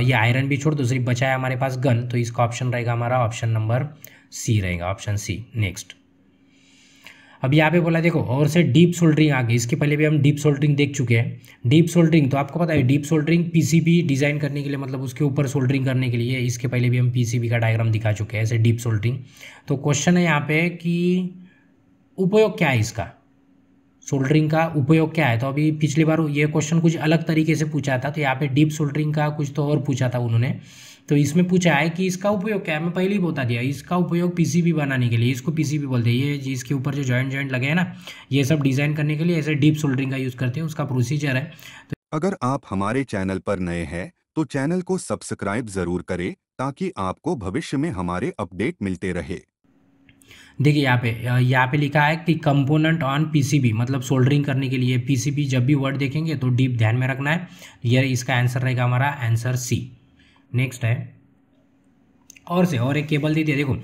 ये आयरन भी छोड़ दो सिर्फ बचा है हमारे पास गन तो इसका ऑप्शन रहेगा हमारा ऑप्शन नंबर सी रहेगा ऑप्शन सी नेक्स्ट अब यहाँ पे बोला देखो और से डीप सोल्डरिंग आ गई इसके पहले भी हम डीप सोल्डरिंग देख चुके हैं डीप सोल्डरिंग तो आपको पता है डीप सोल्डरिंग पीसीबी डिज़ाइन करने के लिए मतलब उसके ऊपर सोल्डरिंग करने के लिए इसके पहले भी हम पीसीबी का डायग्राम दिखा चुके हैं ऐसे डीप सोल्डरिंग तो क्वेश्चन है यहाँ पे कि उपयोग क्या है इसका सोल्डरिंग का उपयोग क्या है तो अभी पिछली बार ये क्वेश्चन कुछ अलग तरीके से पूछा था तो यहाँ पे डीप सोल्डरिंग का कुछ तो और पूछा था उन्होंने तो इसमें पूछा है कि इसका उपयोग क्या है मैं पहले ही बता दिया इसका उपयोग पीसीबी बनाने के लिए इसको पीसीबी बोलते हैं ये इसके ऊपर जो जॉइंट जॉइंट लगे हैं ना ये सब डिज़ाइन करने के लिए ऐसे डीप सोल्डरिंग का यूज़ करते हैं उसका प्रोसीजर है तो अगर आप हमारे चैनल पर नए हैं तो चैनल को सब्सक्राइब ज़रूर करें ताकि आपको भविष्य में हमारे अपडेट मिलते रहे देखिए यहाँ पे यहाँ पे लिखा है कि कंपोनेंट ऑन पीसीबी मतलब सोल्डरिंग करने के लिए पीसीबी जब भी वर्ड देखेंगे तो डीप ध्यान में रखना है ये इसका आंसर रहेगा हमारा आंसर सी नेक्स्ट है और से और एक केबल दे दिया देखो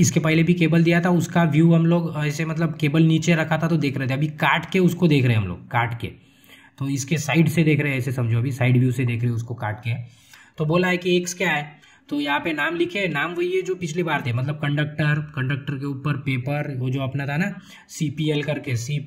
इसके पहले भी केबल दिया था उसका व्यू हम लोग ऐसे मतलब केबल नीचे रखा था तो देख रहे थे अभी काट के उसको देख रहे हैं हम लोग काट के तो इसके साइड से देख रहे हैं ऐसे समझो अभी साइड व्यू से देख रहे हैं उसको काट के तो बोला है कि एक्स क्या है तो यहाँ पे नाम लिखे नाम वही है जो पिछली बार थे मतलब कंडक्टर कंडक्टर के ऊपर पेपर वो जो अपना था ना सी करके सी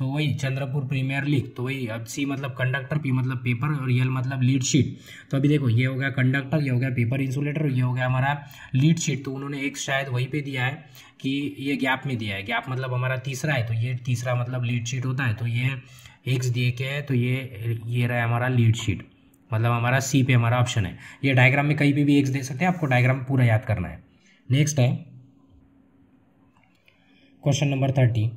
तो वही चंद्रपुर प्रीमियर लीग तो वही अब सी मतलब कंडक्टर पी मतलब पेपर और एल मतलब लीड शीट तो अभी देखो ये हो गया कंडक्टर ये हो गया पेपर इंसुलेटर ये हो गया हमारा लीड शीट तो उन्होंने एक शायद वहीं पे दिया है कि ये गैप में दिया है गैप मतलब हमारा तीसरा है तो ये तीसरा मतलब लीड शीट होता है तो ये एक्स दिए के है तो ये ये रहा हमारा लीड शीट मतलब हमारा सी पे हमारा ऑप्शन है ये डायग्राम में कहीं पर भी एक्स दे सकते हैं आपको डायग्राम पूरा याद करना है नेक्स्ट है question number thirty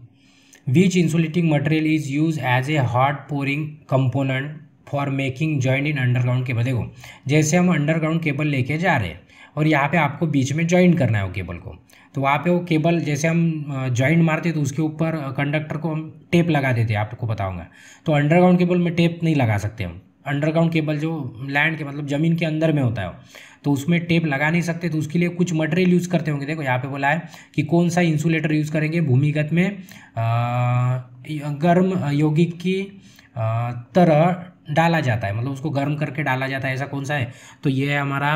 which insulating material is used as a hard pouring component for making joint in underground cable देखो जैसे हम अंडरग्राउंड केबल लेके जा रहे हैं और यहाँ पे आपको बीच में ज्वाइन करना है वो केबल को तो वहाँ पे वो केबल जैसे हम ज्वाइंट मारते तो उसके ऊपर कंडक्टर को हम टेप लगा देते आपको बताऊँगा तो अंडरग्राउंड केबल में टेप नहीं लगा सकते हम अंडरग्राउंड केबल जो लैंड के मतलब ज़मीन के अंदर में होता है तो उसमें टेप लगा नहीं सकते तो उसके लिए कुछ मटेरियल यूज़ करते होंगे देखो यहाँ पे बोला है कि कौन सा इंसुलेटर यूज़ करेंगे भूमिगत में गर्म यौगिक की तरह डाला जाता है मतलब उसको गर्म करके डाला जाता है ऐसा कौन सा है तो ये है हमारा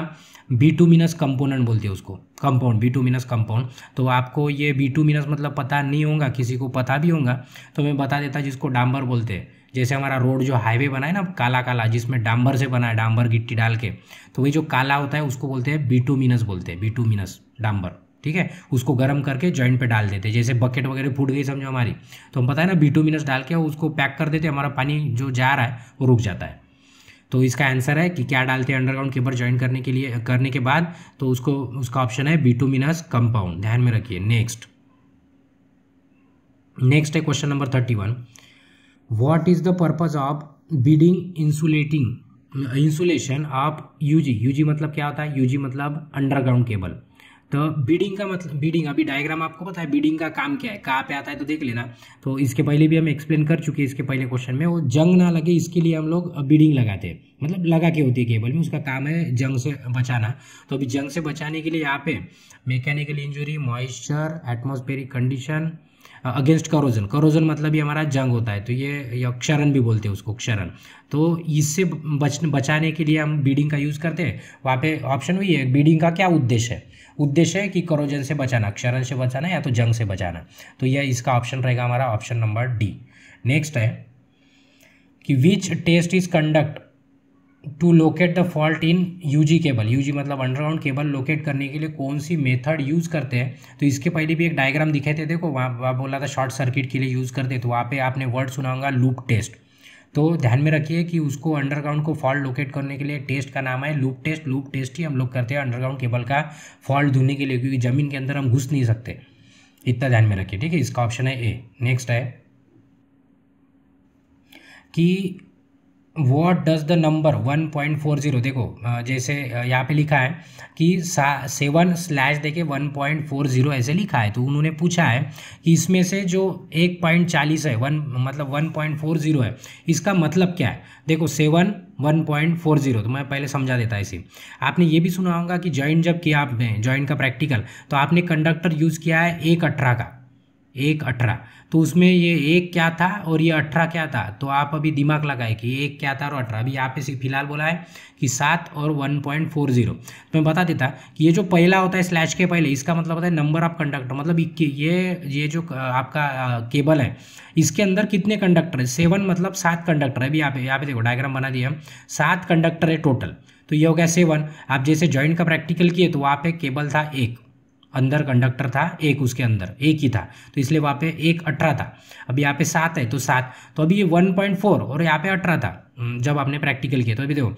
बी टू मिनस कंपोनेंट बोलते हैं उसको compound B two minus compound तो आपको ये बी टू मिनस मतलब पता नहीं होगा किसी को पता भी होगा तो मैं बता देता जिसको डांबर बोलते हैं जैसे हमारा रोड जो हाईवे बना है ना काला काला जिसमें डांबर से बना है डांबर गिट्टी डाल के तो वही जो काला होता है उसको बोलते हैं बीटूमिनस बोलते हैं बीटूमिनस डांबर ठीक है उसको गर्म करके जॉइंट पे डाल देते हैं जैसे बकेट वगैरह फूट गई समझो हमारी तो हम पता है ना मिनस डाल के उसको पैक कर देते हमारा पानी जो जा रहा है वो रुक जाता है तो इसका आंसर है कि क्या डालते हैं अंडरग्राउंड केबल ज्वाइन करने के लिए करने के बाद तो उसको उसका ऑप्शन है बीटूमिनस कंपाउंड ध्यान में रखिए नेक्स्ट नेक्स्ट है question number thirty one what is the purpose of bedding insulating insulation जी यूजी यूजी मतलब क्या होता है यूजी मतलब अंडरग्राउंड केबल तो बीडिंग का मतलब बीडिंग अभी डायग्राम आपको पता है बीडिंग का काम क्या है कहाँ पे आता है तो देख लेना तो इसके पहले भी हम एक्सप्लेन कर चुके हैं इसके पहले क्वेश्चन में वो जंग ना लगे इसके लिए हम लोग बीडिंग लगाते हैं मतलब लगा के होती है केबल में उसका काम है जंग से बचाना तो अभी जंग से बचाने के लिए यहाँ पे mechanical injury moisture atmospheric condition against corrosion corrosion मतलब ये हमारा जंग होता है तो ये क्षरण भी बोलते हैं उसको क्षरण तो इससे बच बचाने के लिए हम बीडिंग का यूज़ करते हैं वहाँ पे ऑप्शन वही है बीडिंग का क्या उद्देश्य है उद्देश्य है कि करोजन से बचाना क्षरण से बचाना या तो जंग से बचाना तो यह इसका ऑप्शन रहेगा हमारा ऑप्शन नंबर डी नेक्स्ट है कि which test is conduct to locate the fault in U G cable U G मतलब अंडरग्राउंड केबल लोकेट करने के लिए कौन सी मेथड यूज़ करते हैं तो इसके पहले भी एक डायग्राम दिखे थे देखो वहाँ वहाँ बोला था शॉर्ट सर्किट के लिए यूज़ करते तो वहाँ पे आपने वर्ड सुनाऊंगा लूप टेस्ट तो ध्यान में रखिए कि उसको अंडरग्राउंड को फॉल्ट लोकेट करने के लिए टेस्ट का नाम है लूप टेस्ट लूप टेस्ट ही हम लोग करते हैं अंडरग्राउंड केबल का फॉल्ट ढूंढने के लिए क्योंकि ज़मीन के अंदर हम घुस नहीं सकते इतना ध्यान में रखिए ठीक है इसका ऑप्शन है ए नेक्स्ट है कि what does the number one point four zero देखो जैसे यहाँ पे लिखा है कि सेवन स्लैश देखे वन पॉइंट फोर जीरो ऐसे लिखा है तो उन्होंने पूछा है कि इसमें से जो एक पॉइंट चालीस है वन मतलब वन पॉइंट फोर जीरो है इसका मतलब क्या है देखो seven one point four zero तो मैं पहले समझा देता इसे आपने ये भी सुना होगा कि जॉइंट जब किया आपने जॉइंट का प्रैक्टिकल तो आपने कंडक्टर यूज़ किया है एक अठारह का एक अठारह तो उसमें ये एक क्या था और ये अठारह क्या था तो आप अभी दिमाग लगाए कि एक क्या था और अठारह अभी यहाँ पे सिर्फ फिलहाल बोला है कि सात और वन पॉइंट फोर जीरो तो मैं बता देता कि ये जो पहला होता है स्लैश के पहले इसका मतलब होता है नंबर ऑफ कंडक्टर मतलब ये ये जो आपका केबल है इसके अंदर कितने कंडक्टर है सेवन मतलब सात कंडक्टर है अभी यहाँ पे यहाँ पे देखो डायग्राम बना दिया हम सात कंडक्टर है टोटल तो ये हो गया सेवन आप जैसे जॉइंट का प्रैक्टिकल किए तो वहाँ पे केबल था एक अंदर कंडक्टर था एक उसके अंदर एक ही था तो इसलिए वहाँ पे एक अठारह था अब यहाँ पे सात है तो सात तो अभी ये वन पॉइंट फोर और यहाँ पे अठारह था जब आपने प्रैक्टिकल किया तो अभी देखो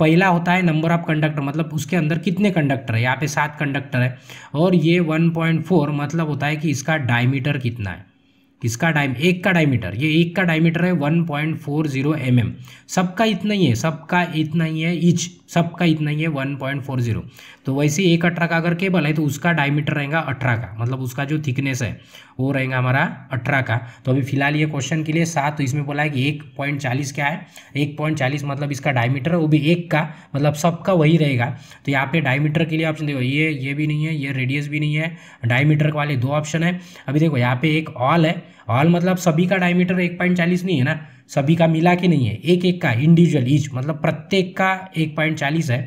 पहला होता है नंबर ऑफ कंडक्टर मतलब उसके अंदर कितने कंडक्टर है यहाँ पे सात कंडक्टर है और ये वन पॉइंट फोर मतलब होता है कि इसका डायमीटर कितना है किसका डाइम एक का डायमीटर ये एक का डायमीटर है 1.40 पॉइंट mm. सबका इतना ही है सबका इतना ही है इच सबका इतना ही है 1.40 तो वैसे एक अठारह का अगर केबल है तो उसका डायमीटर रहेगा अठारह का मतलब उसका जो थिकनेस है वो रहेगा हमारा अठारह का तो अभी फिलहाल ये क्वेश्चन के लिए सात तो इसमें बोला है कि एक पॉइंट चालीस क्या है एक पॉइंट चालीस मतलब इसका डायमीटर है वो भी एक का मतलब सबका वही रहेगा तो यहाँ पे डायमीटर के लिए ऑप्शन देखो ये ये भी नहीं है ये रेडियस भी नहीं है डायमीटर वाले दो ऑप्शन है अभी देखो यहाँ पे एक ऑल है हॉल मतलब सभी का डायमीटर एक पॉइंट चालीस नहीं है ना सभी का मिला के नहीं है एक एक का इंडिविजुअल ईच मतलब प्रत्येक का एक पॉइंट चालीस है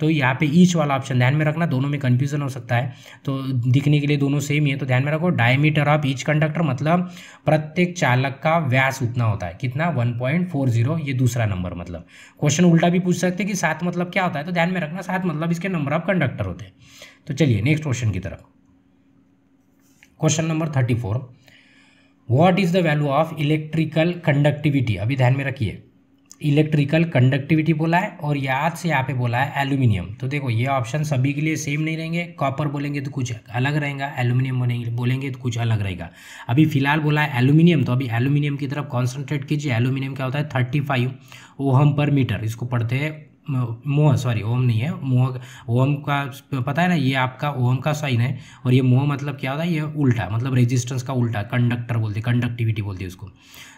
तो यहाँ पे ईच वाला ऑप्शन ध्यान में रखना दोनों में कन्फ्यूजन हो सकता है तो दिखने के लिए दोनों सेम ही है तो ध्यान में रखो डायमीटर ऑफ ईच कंडक्टर मतलब प्रत्येक चालक का व्यास उतना होता है कितना वन पॉइंट फोर जीरो ये दूसरा नंबर मतलब क्वेश्चन उल्टा भी पूछ सकते कि सात मतलब क्या होता है तो ध्यान में रखना सात मतलब इसके नंबर ऑफ कंडक्टर होते हैं तो चलिए नेक्स्ट क्वेश्चन की तरफ question number thirty four what is the value of electrical conductivity अभी ध्यान में रखिए इलेक्ट्रिकल कंडक्टिविटी बोला है और याद से यहाँ पे बोला है एल्यूमिनियम तो देखो ये ऑप्शन सभी के लिए सेम नहीं रहेंगे कॉपर बोलेंगे तो कुछ अलग रहेगा एल्यूमिनियम बोलेंगे बोलेंगे तो कुछ अलग रहेगा अभी फिलहाल बोला है एल्यूमिनियम तो अभी एल्यूमिनियम की तरफ कॉन्सेंट्रेट कीजिए एल्यूमिनियम क्या होता है thirty five ohm per metre इसको पढ़ते हैं मोह सॉरी ओम नहीं है मोह ओम का पता है ना ये आपका ओम का साइन है और ये मोह मतलब क्या होता है ये उल्टा मतलब रेजिस्टेंस का उल्टा कंडक्टर बोलते कंडक्टिविटी बोलते उसको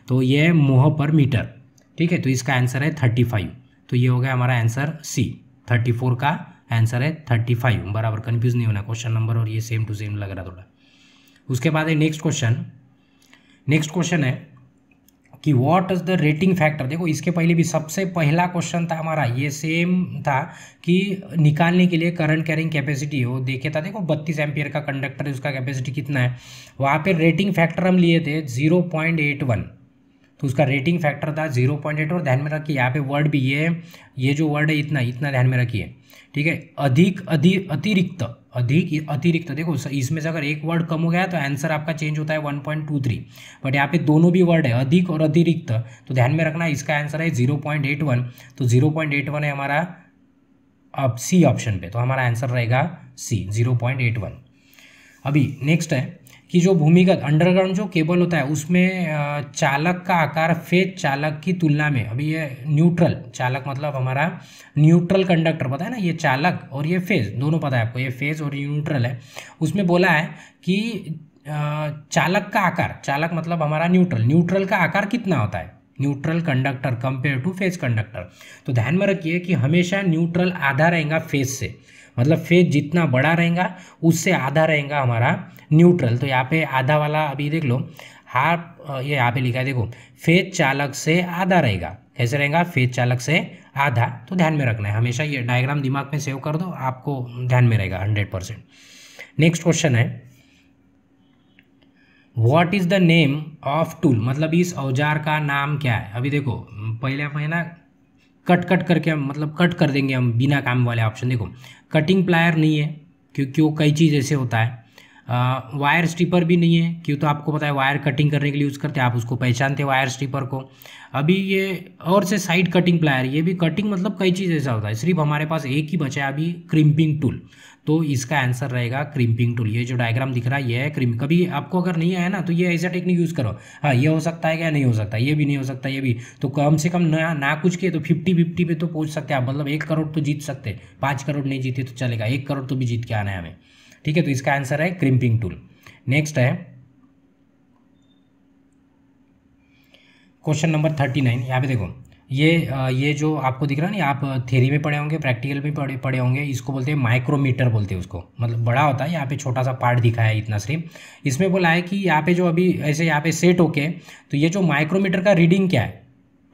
तो ये मोह पर मीटर ठीक है तो इसका आंसर है थर्टी फाइव तो ये हो गया हमारा आंसर सी थर्टी फोर का आंसर है थर्टी फाइव बराबर कन्फ्यूज नहीं होना क्वेश्चन नंबर और ये सेम टू सेम लग रहा थोड़ा उसके बाद है नेक्स्ट क्वेश्चन नेक्स्ट क्वेश्चन है कि what is the rating factor देखो इसके पहले भी सबसे पहला क्वेश्चन था हमारा ये सेम था कि निकालने के लिए करंट कैरिंग कैपेसिटी हो देखे था देखो बत्तीस एम्पियर का कंडक्टर है उसका कैपेसिटी कितना है वहाँ पर रेटिंग फैक्टर हम लिए थे ज़ीरो पॉइंट एट वन तो उसका रेटिंग फैक्टर था जीरो पॉइंट एट और ध्यान में रखिए यहाँ पे वर्ड भी ये है ये जो वर्ड है इतना इतना ध्यान में रखिए ठीक है अधिक अधिक अतिरिक्त अधिक अतिरिक्त देखो इसमें से अगर एक वर्ड कम हो गया तो आंसर आपका चेंज होता है one point two three but यहाँ पे दोनों भी वर्ड है अधिक और अतिरिक्त तो ध्यान में रखना इसका आंसर है जीरो पॉइंट एट वन तो जीरो पॉइंट एट वन है हमारा अब सी ऑप्शन पे तो हमारा आंसर रहेगा C zero point eight one अभी नेक्स्ट है कि जो भूमिगत अंडरग्राउंड जो केबल होता है उसमें चालक का आकार फेज चालक की तुलना में अभी ये न्यूट्रल चालक मतलब हमारा न्यूट्रल कंडक्टर पता है ना ये चालक और ये फेज दोनों पता है आपको ये फेज और ये न्यूट्रल है उसमें बोला है कि चालक का आकार चालक मतलब हमारा न्यूट्रल न्यूट्रल का आकार कितना होता है neutral conductor compare to phase conductor तो ध्यान में रखिए कि हमेशा न्यूट्रल आधा रहेगा फेज से मतलब फेज जितना बड़ा रहेगा उससे आधा रहेगा हमारा न्यूट्रल तो यहाँ पे आधा वाला अभी देख लो हाफ ये यहाँ पे लिखा है देखो फेज चालक से आधा रहेगा कैसे रहेगा फेज चालक से आधा तो ध्यान में रखना है हमेशा ये डायग्राम दिमाग में सेव कर दो आपको ध्यान में रहेगा हंड्रेड परसेंट नेक्स्ट क्वेश्चन है what is the name of tool मतलब इस औजार का नाम क्या है अभी देखो पहले आप है ना कट कट करके हम मतलब कट कर देंगे हम बिना काम वाले ऑप्शन देखो कटिंग प्लायर नहीं है क्यों क्यों कई चीज़ ऐसे होता है आ, वायर स्टिपर भी नहीं है क्यों तो आपको पता है वायर कटिंग करने के लिए यूज़ करते हैं आप उसको पहचानते वायर स्टिपर को अभी ये और से साइड कटिंग प्लायर ये भी कटिंग मतलब कई चीज़ ऐसा होता है सिर्फ हमारे पास एक ही बचा है अभी क्रिम्पिंग टूल तो इसका आंसर रहेगा क्रिम्पिंग टूल ये जो डायग्राम दिख रहा है ये है क्रिम कभी आपको अगर नहीं आया ना तो ये ऐसा टेक्निक यूज़ करो हाँ ये हो सकता है क्या नहीं हो सकता ये भी नहीं हो सकता ये भी तो कम से कम ना ना कुछ किए तो फिफ्टी फिफ्टी पे तो पहुँच सकते हैं आप मतलब एक करोड़ तो जीत सकते पाँच करोड़ नहीं जीते तो चलेगा एक करोड़ तो भी जीत के आना है हमें ठीक है तो इसका आंसर है क्रिम्पिंग टूल नेक्स्ट है क्वेश्चन नंबर थर्टी नाइन यहाँ पे देखो ये ये जो आपको दिख रहा है ना आप थेरी में पढ़े होंगे प्रैक्टिकल में पढ़े पढ़े होंगे इसको बोलते हैं माइक्रोमीटर बोलते हैं उसको मतलब बड़ा होता है यहाँ पे छोटा सा पार्ट दिखाया है इतना सिर्फ इसमें बोला है कि यहाँ पे जो अभी ऐसे यहाँ पे सेट होके तो ये जो माइक्रोमीटर का रीडिंग क्या है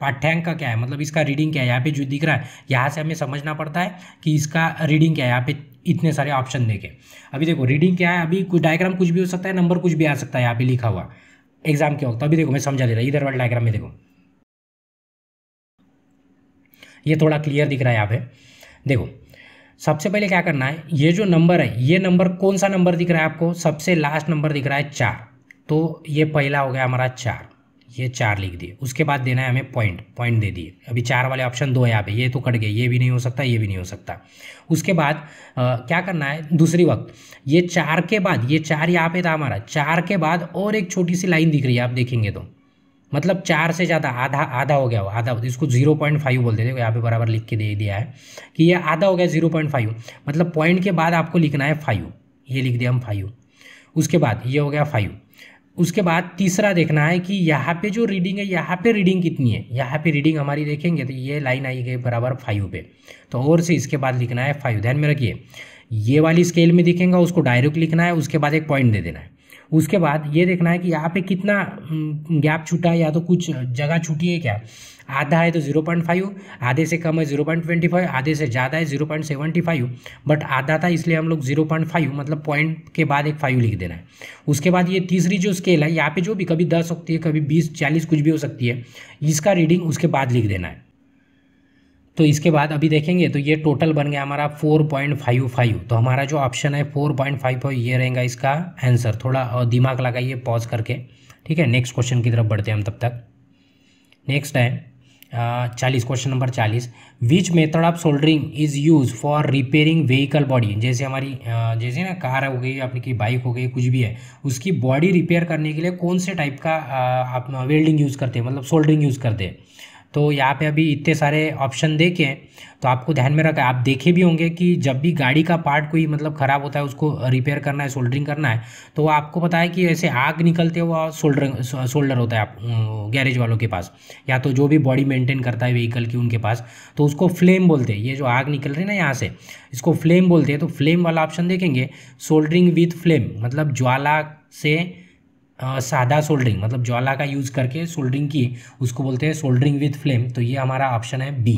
पाठ्यांक का क्या है मतलब इसका रीडिंग क्या है यहाँ पे जो दिख रहा है यहाँ से हमें समझना पड़ता है कि इसका रीडिंग क्या है यहाँ पे इतने सारे ऑप्शन देखे अभी देखो रीडिंग क्या है अभी कुछ डायग्राम कुछ भी हो सकता है नंबर कुछ भी आ सकता है यहाँ पे लिखा हुआ एग्जाम के है अभी देखो मैं समझा दे रहा इधर वाले डायग्राम में देखो ये थोड़ा क्लियर दिख रहा है यहाँ पे देखो सबसे पहले क्या करना है ये जो नंबर है ये नंबर कौन सा नंबर दिख रहा है आपको सबसे लास्ट नंबर दिख रहा है चार तो ये पहला हो गया हमारा चार ये चार लिख दिए उसके बाद देना है हमें पॉइंट पॉइंट दे दिए अभी चार वाले ऑप्शन दो है यहाँ पे ये तो कट गए ये भी नहीं हो सकता ये भी नहीं हो सकता उसके बाद आ, क्या करना है दूसरी वक्त ये चार के बाद ये चार यहाँ पे था हमारा चार के बाद और एक छोटी सी लाइन दिख रही है आप देखेंगे तो मतलब चार से ज़्यादा आधा आधा हो गया हो आधा इसको जीरो पॉइंट फाइव बोलते थे यहाँ पे बराबर लिख के दे दिया है कि ये आधा हो गया जीरो पॉइंट फाइव मतलब पॉइंट के बाद आपको लिखना है फाइव ये लिख दिया हम फाइव उसके बाद ये हो गया फाइव उसके बाद तीसरा देखना है कि यहाँ पे जो रीडिंग है यहाँ पे रीडिंग कितनी है यहाँ पे रीडिंग हमारी देखेंगे तो ये लाइन आई गई बराबर फाइव पे तो और से इसके बाद लिखना है फाइव ध्यान में रखिए ये वाली स्केल में दिखेंगे उसको डायरेक्ट लिखना है उसके बाद एक पॉइंट दे देना है उसके बाद ये देखना है कि यहाँ पे कितना गैप हम्म, छूटा है या तो कुछ जगह छूटी है क्या आधा है तो जीरो पॉइंट फाइव आधे से कम है जीरो पॉइंट ट्वेंटी फाइव आधे से ज़्यादा है zero point seventy five but आधा था इसलिए हम लोग जीरो पॉइंट फाइव मतलब पॉइंट के बाद एक फाइव लिख देना है उसके बाद ये तीसरी जो स्केल है यहाँ पे जो भी कभी दस होती है कभी बीस चालीस कुछ भी हो सकती है इसका रीडिंग उसके बाद लिख देना है तो इसके बाद अभी देखेंगे तो ये टोटल बन गया हमारा फोर पॉइंट फाइव फाइव तो हमारा जो ऑप्शन है फोर पॉइंट फाइव फाइव ये रहेगा इसका आंसर थोड़ा दिमाग लगाइए पॉज करके ठीक है नेक्स्ट क्वेश्चन की तरफ बढ़ते हैं हम तब तक नेक्स्ट है चालीस क्वेश्चन नंबर चालीस which method of soldering is use for repairing vehicle body जैसे हमारी जैसे ना कार हो गई अपनी की बाइक हो गई कुछ भी है उसकी बॉडी रिपेयर करने के लिए कौन से टाइप का आप वेल्डिंग यूज़ करते हैं मतलब सोल्डरिंग यूज़ करते हैं तो यहाँ पे अभी इतने सारे ऑप्शन देखे हैं तो आपको ध्यान में रखा है आप देखे भी होंगे कि जब भी गाड़ी का पार्ट कोई मतलब ख़राब होता है उसको रिपेयर करना है सोल्डरिंग करना है तो आपको पता है कि ऐसे आग निकलते हुआ सोल्डर सोल्डर होता है आप गैरेज वालों के पास या तो जो भी बॉडी मेंटेन करता है व्हीकल की उनके पास तो उसको फ्लेम बोलते हैं ये जो आग निकल रही है ना यहाँ से इसको फ्लेम बोलते हैं तो फ्लेम वाला ऑप्शन देखेंगे सोल्डरिंग विथ फ्लेम मतलब ज्वाला से सादा सोल्डरिंग मतलब ज्वाला का यूज़ करके सोल्डरिंग की उसको बोलते हैं सोल्डरिंग विथ फ्लेम तो ये हमारा ऑप्शन है बी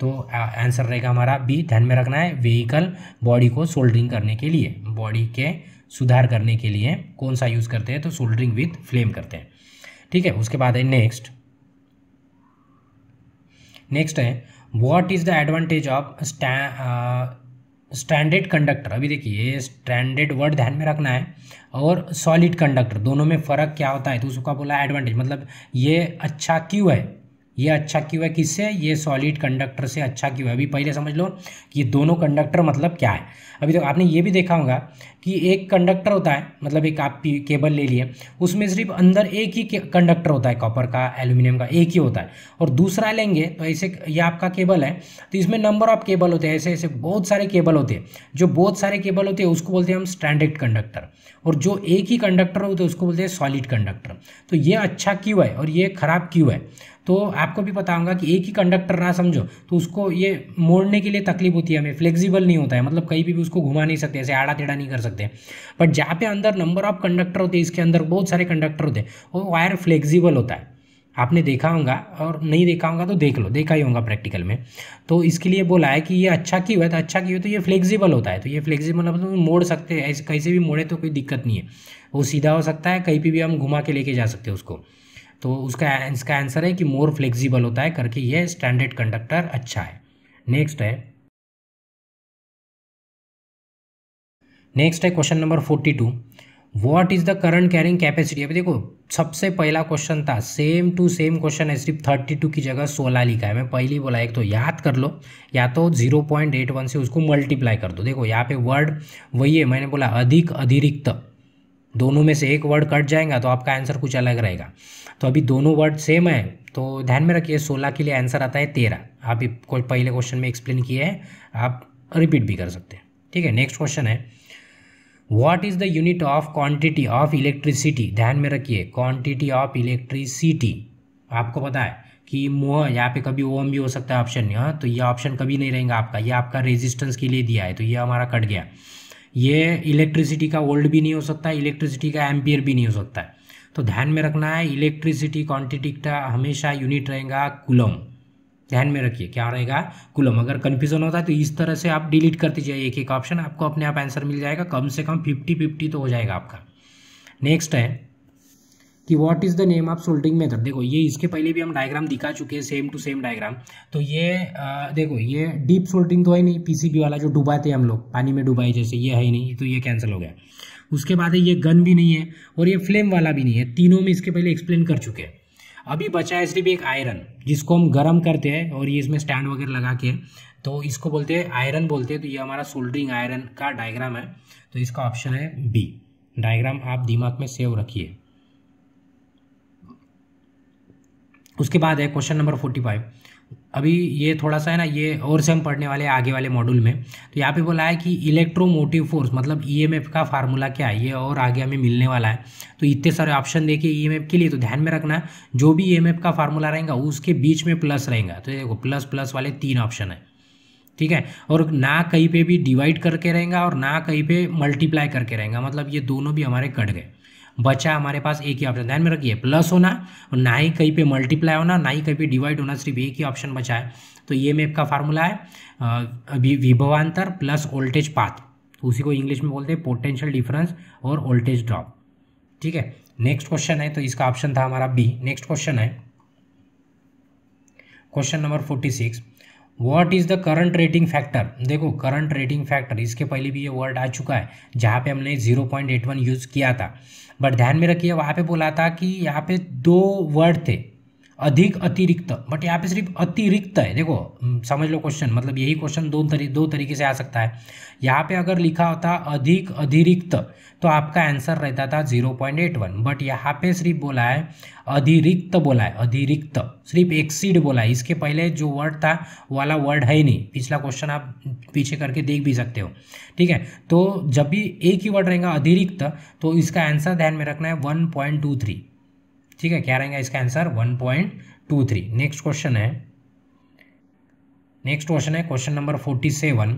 तो आंसर रहेगा हमारा बी ध्यान में रखना है व्हीकल बॉडी को सोल्डरिंग करने के लिए बॉडी के सुधार करने के लिए कौन सा यूज़ करते हैं तो सोल्डरिंग विथ फ्लेम करते हैं ठीक है उसके बाद है नेक्स्ट नेक्स्ट है what is the advantage of standard conductor अभी देखिए स्टैंडर्ड वर्ड ध्यान में रखना है और सॉलिड कंडक्टर दोनों में फ़र्क क्या होता है तो उसका बोला एडवांटेज मतलब ये अच्छा क्यों है ये अच्छा क्यों है किससे ये सॉलिड कंडक्टर से अच्छा क्यों है अभी पहले समझ लो कि दोनों कंडक्टर मतलब क्या है अभी तो आपने ये भी देखा होगा कि एक कंडक्टर होता है मतलब एक आप केबल ले लिए उसमें सिर्फ अंदर एक ही कंडक्टर होता है कॉपर का एल्यूमिनियम का एक ही होता है और दूसरा लेंगे तो ऐसे ये आपका केबल है तो इसमें नंबर ऑफ केबल होते हैं ऐसे ऐसे बहुत सारे केबल होते हैं जो बहुत सारे केबल होते हैं उसको बोलते हैं हम स्टैंडर्ड कंडक्टर और जो एक ही कंडक्टर होते हैं उसको बोलते हैं सॉलिड कंडक्टर तो ये अच्छा क्यों है और ये ख़राब क्यों है तो आपको भी पता होगा कि एक ही कंडक्टर रहा समझो तो उसको ये मोड़ने के लिए तकलीफ होती है हमें फ्लेक्सिबल नहीं होता है मतलब कहीं भी, भी उसको उसको घुमा नहीं सकते ऐसे आड़ा टेढ़ा नहीं कर सकते बट जहाँ पे अंदर नंबर ऑफ कंडक्टर होते हैं इसके अंदर बहुत सारे कंडक्टर होते हैं वो वायर फ्लेक्सिबल होता है आपने देखा होगा और नहीं देखा होगा तो देख लो देखा ही होगा प्रैक्टिकल में तो इसके लिए बोला है कि ये अच्छा क्यों है तो अच्छा क्यों है तो ये फ्लेक्सिबल होता है तो ये फ्लेक्सिबल मतलब तो मोड़ सकते हैं ऐसे कैसे भी मोड़े तो कोई दिक्कत नहीं है वो सीधा हो सकता है कहीं पर भी हम घुमा के लेके जा सकते हैं उसको तो उसका इसका आंसर है कि मोर फ्लेक्सिबल होता है करके ये स्टैंडर्ड कंडक्टर अच्छा है नेक्स्ट है नेक्स्ट है question number forty two what is the current carrying capacity अभी देखो सबसे पहला क्वेश्चन था सेम टू सेम क्वेश्चन है सिर्फ थर्टी टू की जगह सोलह लिखा है मैं पहली बोला एक तो याद कर लो या तो जीरो पॉइंट एट वन से उसको मल्टीप्लाई कर दो देखो यहाँ पे वर्ड वही है मैंने बोला अधिक अधिरिक्त दोनों में से एक वर्ड कट जाएगा तो आपका आंसर कुछ अलग रहेगा तो अभी दोनों वर्ड सेम है तो ध्यान में रखिए सोलह के लिए आंसर आता है तेरह आप कोई पहले क्वेश्चन में एक्सप्लेन किए हैं आप रिपीट भी कर सकते हैं ठीक है नेक्स्ट क्वेश्चन है what is the unit of quantity of electricity ध्यान में रखिए क्वांटिटी ऑफ इलेक्ट्रिसिटी आपको पता है कि मोह यहाँ पे कभी ओम भी हो सकता है ऑप्शन यहाँ तो ये ऑप्शन कभी नहीं रहेगा आपका ये आपका रेजिस्टेंस के लिए दिया है तो ये हमारा कट गया ये इलेक्ट्रिसिटी का ओल्ड भी नहीं हो सकता इलेक्ट्रिसिटी का एम्पियर भी नहीं हो सकता तो ध्यान में रखना है इलेक्ट्रिसिटी क्वांटिटी का हमेशा यूनिट रहेगा कुलम ध्यान में रखिए क्या रहेगा कुलम अगर कन्फ्यूजन होता है तो इस तरह से आप डिलीट कर दीजिए एक एक ऑप्शन आपको अपने आप आंसर मिल जाएगा कम से कम फिफ्टी फिफ्टी तो हो जाएगा आपका नेक्स्ट है कि what is the name of soldering method देखो ये इसके पहले भी हम डायग्राम दिखा चुके हैं सेम टू सेम डायग्राम तो ये आ, देखो ये डीप सोल्डिंग तो है नहीं पीसीबी वाला जो डुबाते हैं हम लोग पानी में डुबाए जैसे ये है नहीं तो ये कैंसिल हो गया उसके बाद ये गन भी नहीं है और ये फ्लेम वाला भी नहीं है तीनों में इसके पहले एक्सप्लेन कर चुके हैं अभी बचा है सिर्फ एक आयरन जिसको हम गर्म करते हैं और ये इसमें स्टैंड वगैरह लगा के तो इसको बोलते हैं आयरन बोलते हैं तो ये हमारा सोल्डरिंग आयरन का डायग्राम है तो इसका ऑप्शन है बी डायग्राम आप दिमाग में सेव रखिए उसके बाद है क्वेश्चन नंबर फोर्टी फाइव अभी ये थोड़ा सा है ना ये और से हम पढ़ने वाले आगे वाले मॉड्यूल में तो यहाँ पे बोला है कि इलेक्ट्रोमोटिव फोर्स मतलब ईएमएफ e का फार्मूला क्या है ये और आगे हमें मिलने वाला है तो इतने सारे ऑप्शन देखिए ईएमएफ e के लिए तो ध्यान में रखना है जो भी ईएमएफ e का फार्मूला रहेगा उसके बीच में प्लस रहेगा तो देखो प्लस प्लस वाले तीन ऑप्शन है ठीक है और ना कहीं पर भी डिवाइड करके रहेगा और ना कहीं पर मल्टीप्लाई करके रहेगा मतलब ये दोनों भी हमारे कट गए बचा हमारे पास एक ही ऑप्शन ध्यान में रखिए प्लस होना और ना ही कहीं पे मल्टीप्लाई होना ना ही कहीं पे डिवाइड होना सिर्फ एक ही ऑप्शन बचा है तो ये मैप का फार्मूला है अभी विभवान्तर प्लस वोल्टेज पाथ उसी को इंग्लिश में बोलते हैं पोटेंशियल डिफरेंस और वोल्टेज ड्रॉप ठीक है नेक्स्ट क्वेश्चन है तो इसका ऑप्शन था हमारा बी नेक्स्ट क्वेश्चन है question number forty six what is the current rating factor देखो करंट रेटिंग फैक्टर इसके पहले भी ये वर्ड आ चुका है जहाँ पे हमने 0.81 यूज़ किया था बट ध्यान में रखिए वहाँ पे बोला था कि यहाँ पे दो वर्ड थे अधिक अतिरिक्त बट यहाँ पे सिर्फ अतिरिक्त है देखो हम्म, समझ लो क्वेश्चन मतलब यही क्वेश्चन दो तरी, दो तरीके से आ सकता है यहाँ पे अगर लिखा होता अधिक अतिरिक्त तो आपका आंसर रहता था zero point eight one but यहाँ पे सिर्फ बोला है अधिरिक्त बोला है अधिरिक्त सिर्फ एक्सीड बोला है इसके पहले जो वर्ड था वाला वर्ड है ही नहीं पिछला क्वेश्चन आप पीछे करके देख भी सकते हो ठीक है तो जब भी एक ही वर्ड रहेगा अधिरिक्त तो इसका आंसर ध्यान में रखना है वन पॉइंट टू थ्री ठीक है क्या रहेगा इसका answer one point two three next question है नेक्स्ट क्वेश्चन है question number forty seven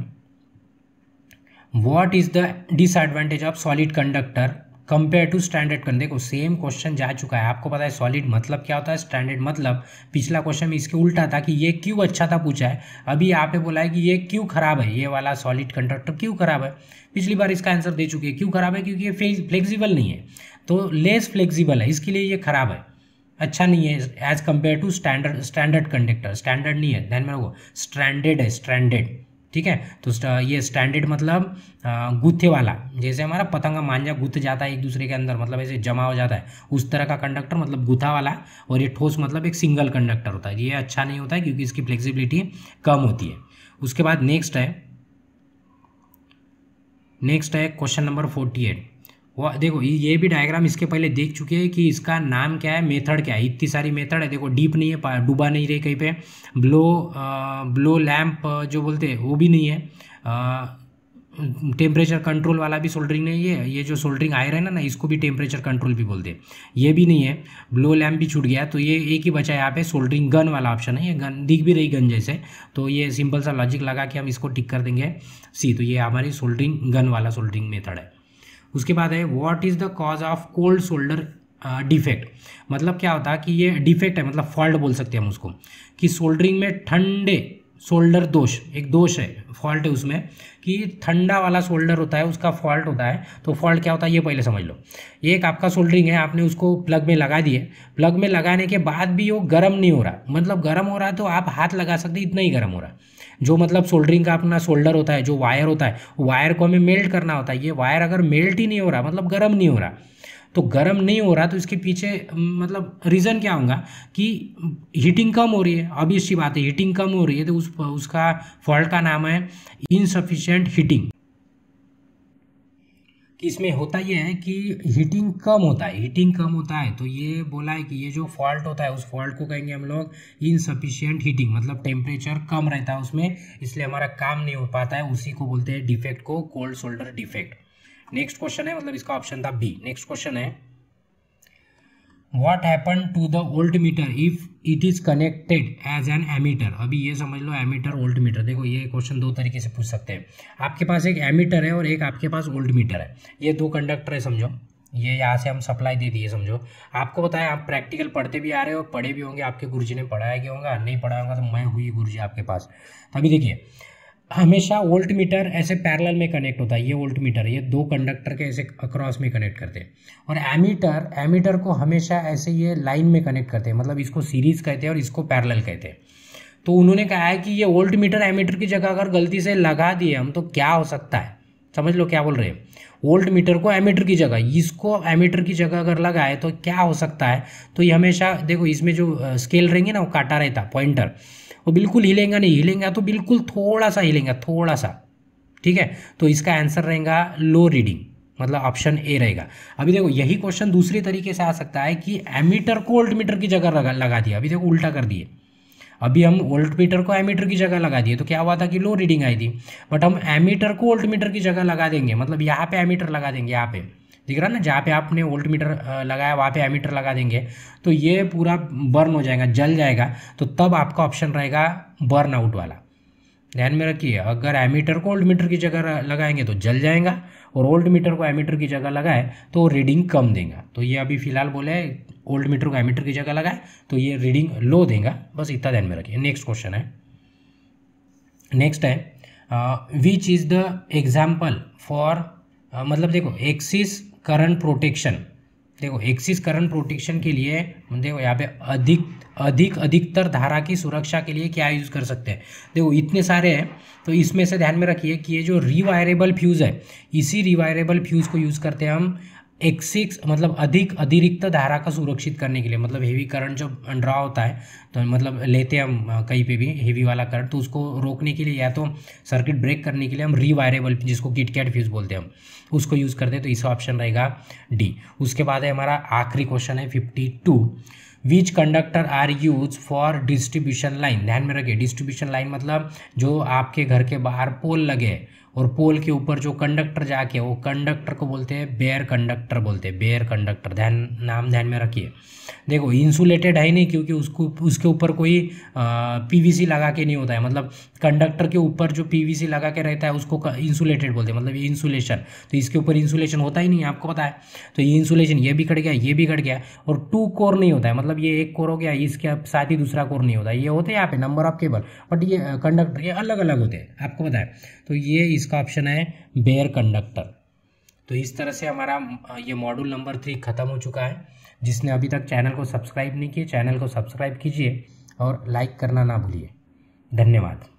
what is the disadvantage of solid conductor compare to standard conductor देखो सेम क्वेश्चन जा चुका है आपको पता है सॉलिड मतलब क्या होता है स्टैंडर्ड मतलब पिछला क्वेश्चन में इसके उल्टा था कि ये क्यों अच्छा था पूछा है अभी यहाँ पे बोला है कि ये क्यों खराब है ये वाला सॉलिड कंडक्टर क्यों खराब है पिछली बार इसका आंसर दे चुके हैं क्यों खराब है क्योंकि ये फ्लेक्सिबल नहीं है तो लेस फ्लेक्सिबल है इसके लिए ये खराब है अच्छा नहीं है as compare to standard standard conductor standard नहीं है ध्यान में रखो स्टैंडर्ड है स्टैंडर्ड ठीक है तो ये स्टैंडर्ड मतलब गुत्थे वाला जैसे हमारा पतंगा मांझा गुथ जाता है एक दूसरे के अंदर मतलब ऐसे जमा हो जाता है उस तरह का कंडक्टर मतलब गुथा वाला और ये ठोस मतलब एक सिंगल कंडक्टर होता है ये अच्छा नहीं होता है क्योंकि इसकी फ्लेक्सिबिलिटी कम होती है उसके बाद नेक्स्ट है नेक्स्ट है क्वेश्चन नंबर फोर्टी एट वो देखो ये भी डायग्राम इसके पहले देख चुके हैं कि इसका नाम क्या है मेथड क्या है इतनी सारी मेथड है देखो डीप नहीं है डूबा नहीं रहे कहीं पे ब्लो आ, ब्लो लैम्प जो बोलते हैं वो भी नहीं है टेम्परेचर कंट्रोल वाला भी सोल्डरिंग नहीं है ये जो सोल्डरिंग आयर है ना ना इसको भी टेम्परेचर कंट्रोल भी बोलते हैं ये भी नहीं है ब्लो लैम्प भी छूट गया तो ये एक ही बचा है यहाँ पे सोल्डरिंग गन वाला ऑप्शन है ये गन दिख भी रही गन जैसे तो ये सिंपल सा लॉजिक लगा के हम इसको टिक कर देंगे सी तो ये हमारी सोल्डरिंग गन वाला सोल्डरिंग मेथड है उसके बाद है what is the cause of cold shoulder defect मतलब क्या होता है कि ये डिफेक्ट है मतलब फॉल्ट बोल सकते हैं हम उसको कि शोल्डरिंग में ठंडे शोल्डर दोष एक दोष है फॉल्ट है उसमें कि ठंडा वाला शोल्डर होता है उसका फॉल्ट होता है तो फॉल्ट क्या होता है ये पहले समझ लो एक आपका सोल्डरिंग है आपने उसको प्लग में लगा दिए प्लग में लगाने के बाद भी वो गर्म नहीं हो रहा मतलब गर्म हो रहा है तो आप हाथ लगा सकते इतना ही गर्म हो रहा है जो मतलब सोल्डरिंग का अपना सोल्डर होता है जो वायर होता है वायर को हमें मेल्ट करना होता है ये वायर अगर मेल्ट ही नहीं हो रहा मतलब गर्म नहीं हो रहा तो गर्म नहीं हो रहा तो इसके पीछे मतलब रीज़न क्या होगा कि हीटिंग कम हो रही है अभी इसी बात है हीटिंग कम हो रही है तो उस उसका फॉल्ट का नाम है इनसफिशेंट हीटिंग इसमें होता यह है कि हीटिंग कम होता है हीटिंग कम होता है तो ये बोला है कि ये जो फॉल्ट होता है उस फॉल्ट को कहेंगे हम लोग इनसफिशियंट हीटिंग मतलब टेम्परेचर कम रहता है उसमें इसलिए हमारा काम नहीं हो पाता है उसी को बोलते हैं डिफेक्ट को cold shoulder defect next question है मतलब इसका ऑप्शन था बी नेक्स्ट क्वेश्चन है what happen to the old meter if it is connected as an ammeter अभी ये समझ लो एमीटर ओल्ड मीटर देखो ये क्वेश्चन दो तरीके से पूछ सकते हैं आपके पास एक एमीटर है और एक आपके पास ओल्ड मीटर है ये दो कंडक्टर है समझो ये यहाँ से हम सप्लाई दे दिए समझो आपको बताया आप प्रैक्टिकल पढ़ते भी आ रहे हो पढ़े भी होंगे आपके गुरुजी ने पढ़ाया गया होगा नहीं पढ़ाया होगा तो मैं हुई गुरुजी आपके पास अभी देखिए हमेशा वोल्ट मीटर ऐसे पैरेलल में कनेक्ट होता है ये वोल्ट मीटर ये दो कंडक्टर के ऐसे अक्रॉस में कनेक्ट करते हैं और एमीटर एमीटर को हमेशा ऐसे ये लाइन में कनेक्ट करते हैं मतलब इसको सीरीज कहते हैं और इसको पैरेलल कहते हैं तो उन्होंने कहा है कि ये वोल्ट मीटर एमीटर की जगह अगर गलती से लगा दिए हम तो क्या हो सकता है समझ लो क्या बोल रहे हैं वोल्ट मीटर को एमीटर की जगह इसको एमीटर की जगह अगर लगाए तो क्या हो सकता है तो ये हमेशा देखो इसमें जो स्केल रहेंगे ना वो काटा रहता पॉइंटर वो बिल्कुल हिलेगा नहीं हिलेगा तो बिल्कुल थोड़ा सा हिलेगा थोड़ा सा ठीक है तो इसका आंसर रहेगा लो रीडिंग मतलब ऑप्शन ए रहेगा अभी देखो यही क्वेश्चन दूसरे तरीके से आ सकता है कि एमीटर को ओल्ट मीटर की जगह लगा लगा दिया अभी देखो उल्टा कर दिए अभी हम ओल्ट मीटर को एमीटर की जगह लगा दिए तो क्या हुआ था कि लो रीडिंग आई थी बट हम एमीटर को ओल्ट मीटर की जगह लगा देंगे मतलब यहाँ पे एमीटर लगा देंगे यहाँ पे दिख रहा है ना जहाँ पे आपने वोल्ट मीटर लगाया वहाँ पे एमीटर लगा देंगे तो ये पूरा बर्न हो जाएगा जल जाएगा तो तब आपका ऑप्शन रहेगा बर्न आउट वाला ध्यान में रखिए अगर एमीटर को ओल्ड मीटर की जगह लगाएंगे तो जल जाएगा और ओल्ड मीटर को एमीटर की जगह लगाए तो रीडिंग कम देगा तो ये अभी फिलहाल बोले ओल्ड मीटर को एमीटर की जगह लगाए तो ये रीडिंग लो देगा बस इतना ध्यान में रखिए नेक्स्ट क्वेश्चन है नेक्स्ट है which is the example for मतलब देखो एक्सिस करंट प्रोटेक्शन देखो एक्सिस करंट प्रोटेक्शन के लिए देखो यहाँ पे अधिक अधिक अधिकतर धारा की सुरक्षा के लिए क्या यूज़ कर सकते हैं देखो इतने सारे हैं तो इसमें से ध्यान में रखिए कि ये जो रिवायरेबल फ्यूज़ है इसी रिवायरेबल फ्यूज़ को यूज़ करते हैं हम एक्सिक्स मतलब अधिक अतिरिक्त धारा का सुरक्षित करने के लिए मतलब हेवी करंट जब ड्रा होता है तो मतलब लेते हैं हम कहीं पे भी हेवी वाला करंट तो उसको रोकने के लिए या तो सर्किट ब्रेक करने के लिए हम रीवायरेबल जिसको किटकैट फ्यूज़ बोलते हैं हम उसको यूज़ करते हैं तो इसका ऑप्शन रहेगा डी उसके बाद है हमारा आखिरी क्वेश्चन है fifty two which conductor are use for distribution line ध्यान में रखिए डिस्ट्रीब्यूशन लाइन मतलब जो आपके घर के बाहर पोल लगे और पोल के ऊपर जो कंडक्टर जाके वो कंडक्टर को बोलते हैं बेयर कंडक्टर बोलते हैं बेयर कंडक्टर ध्यान नाम ध्यान में रखिए देखो इंसुलेटेड है नहीं क्योंकि उसको उसके ऊपर कोई पीवीसी लगा के नहीं होता है मतलब कंडक्टर के ऊपर जो पीवीसी लगा के रहता है उसको इंसुलेटेड बोलते हैं मतलब इंसुलेशन तो इसके ऊपर इंसुलेशन होता ही नहीं आपको पता है तो ये इंसुलेशन ये भी कट गया ये भी कट गया और टू कोर नहीं होता है मतलब ये एक कोर हो गया इसके साथ ही दूसरा कोर नहीं होता ये होते हैं यहाँ पे नंबर ऑफ केबल बट ये कंडक्टर ये अलग अलग होते हैं आपको पता है तो ये इस इसका ऑप्शन है बेयर कंडक्टर तो इस तरह से हमारा ये मॉड्यूल नंबर थ्री ख़त्म हो चुका है जिसने अभी तक चैनल को सब्सक्राइब नहीं किया चैनल को सब्सक्राइब कीजिए और लाइक करना ना भूलिए धन्यवाद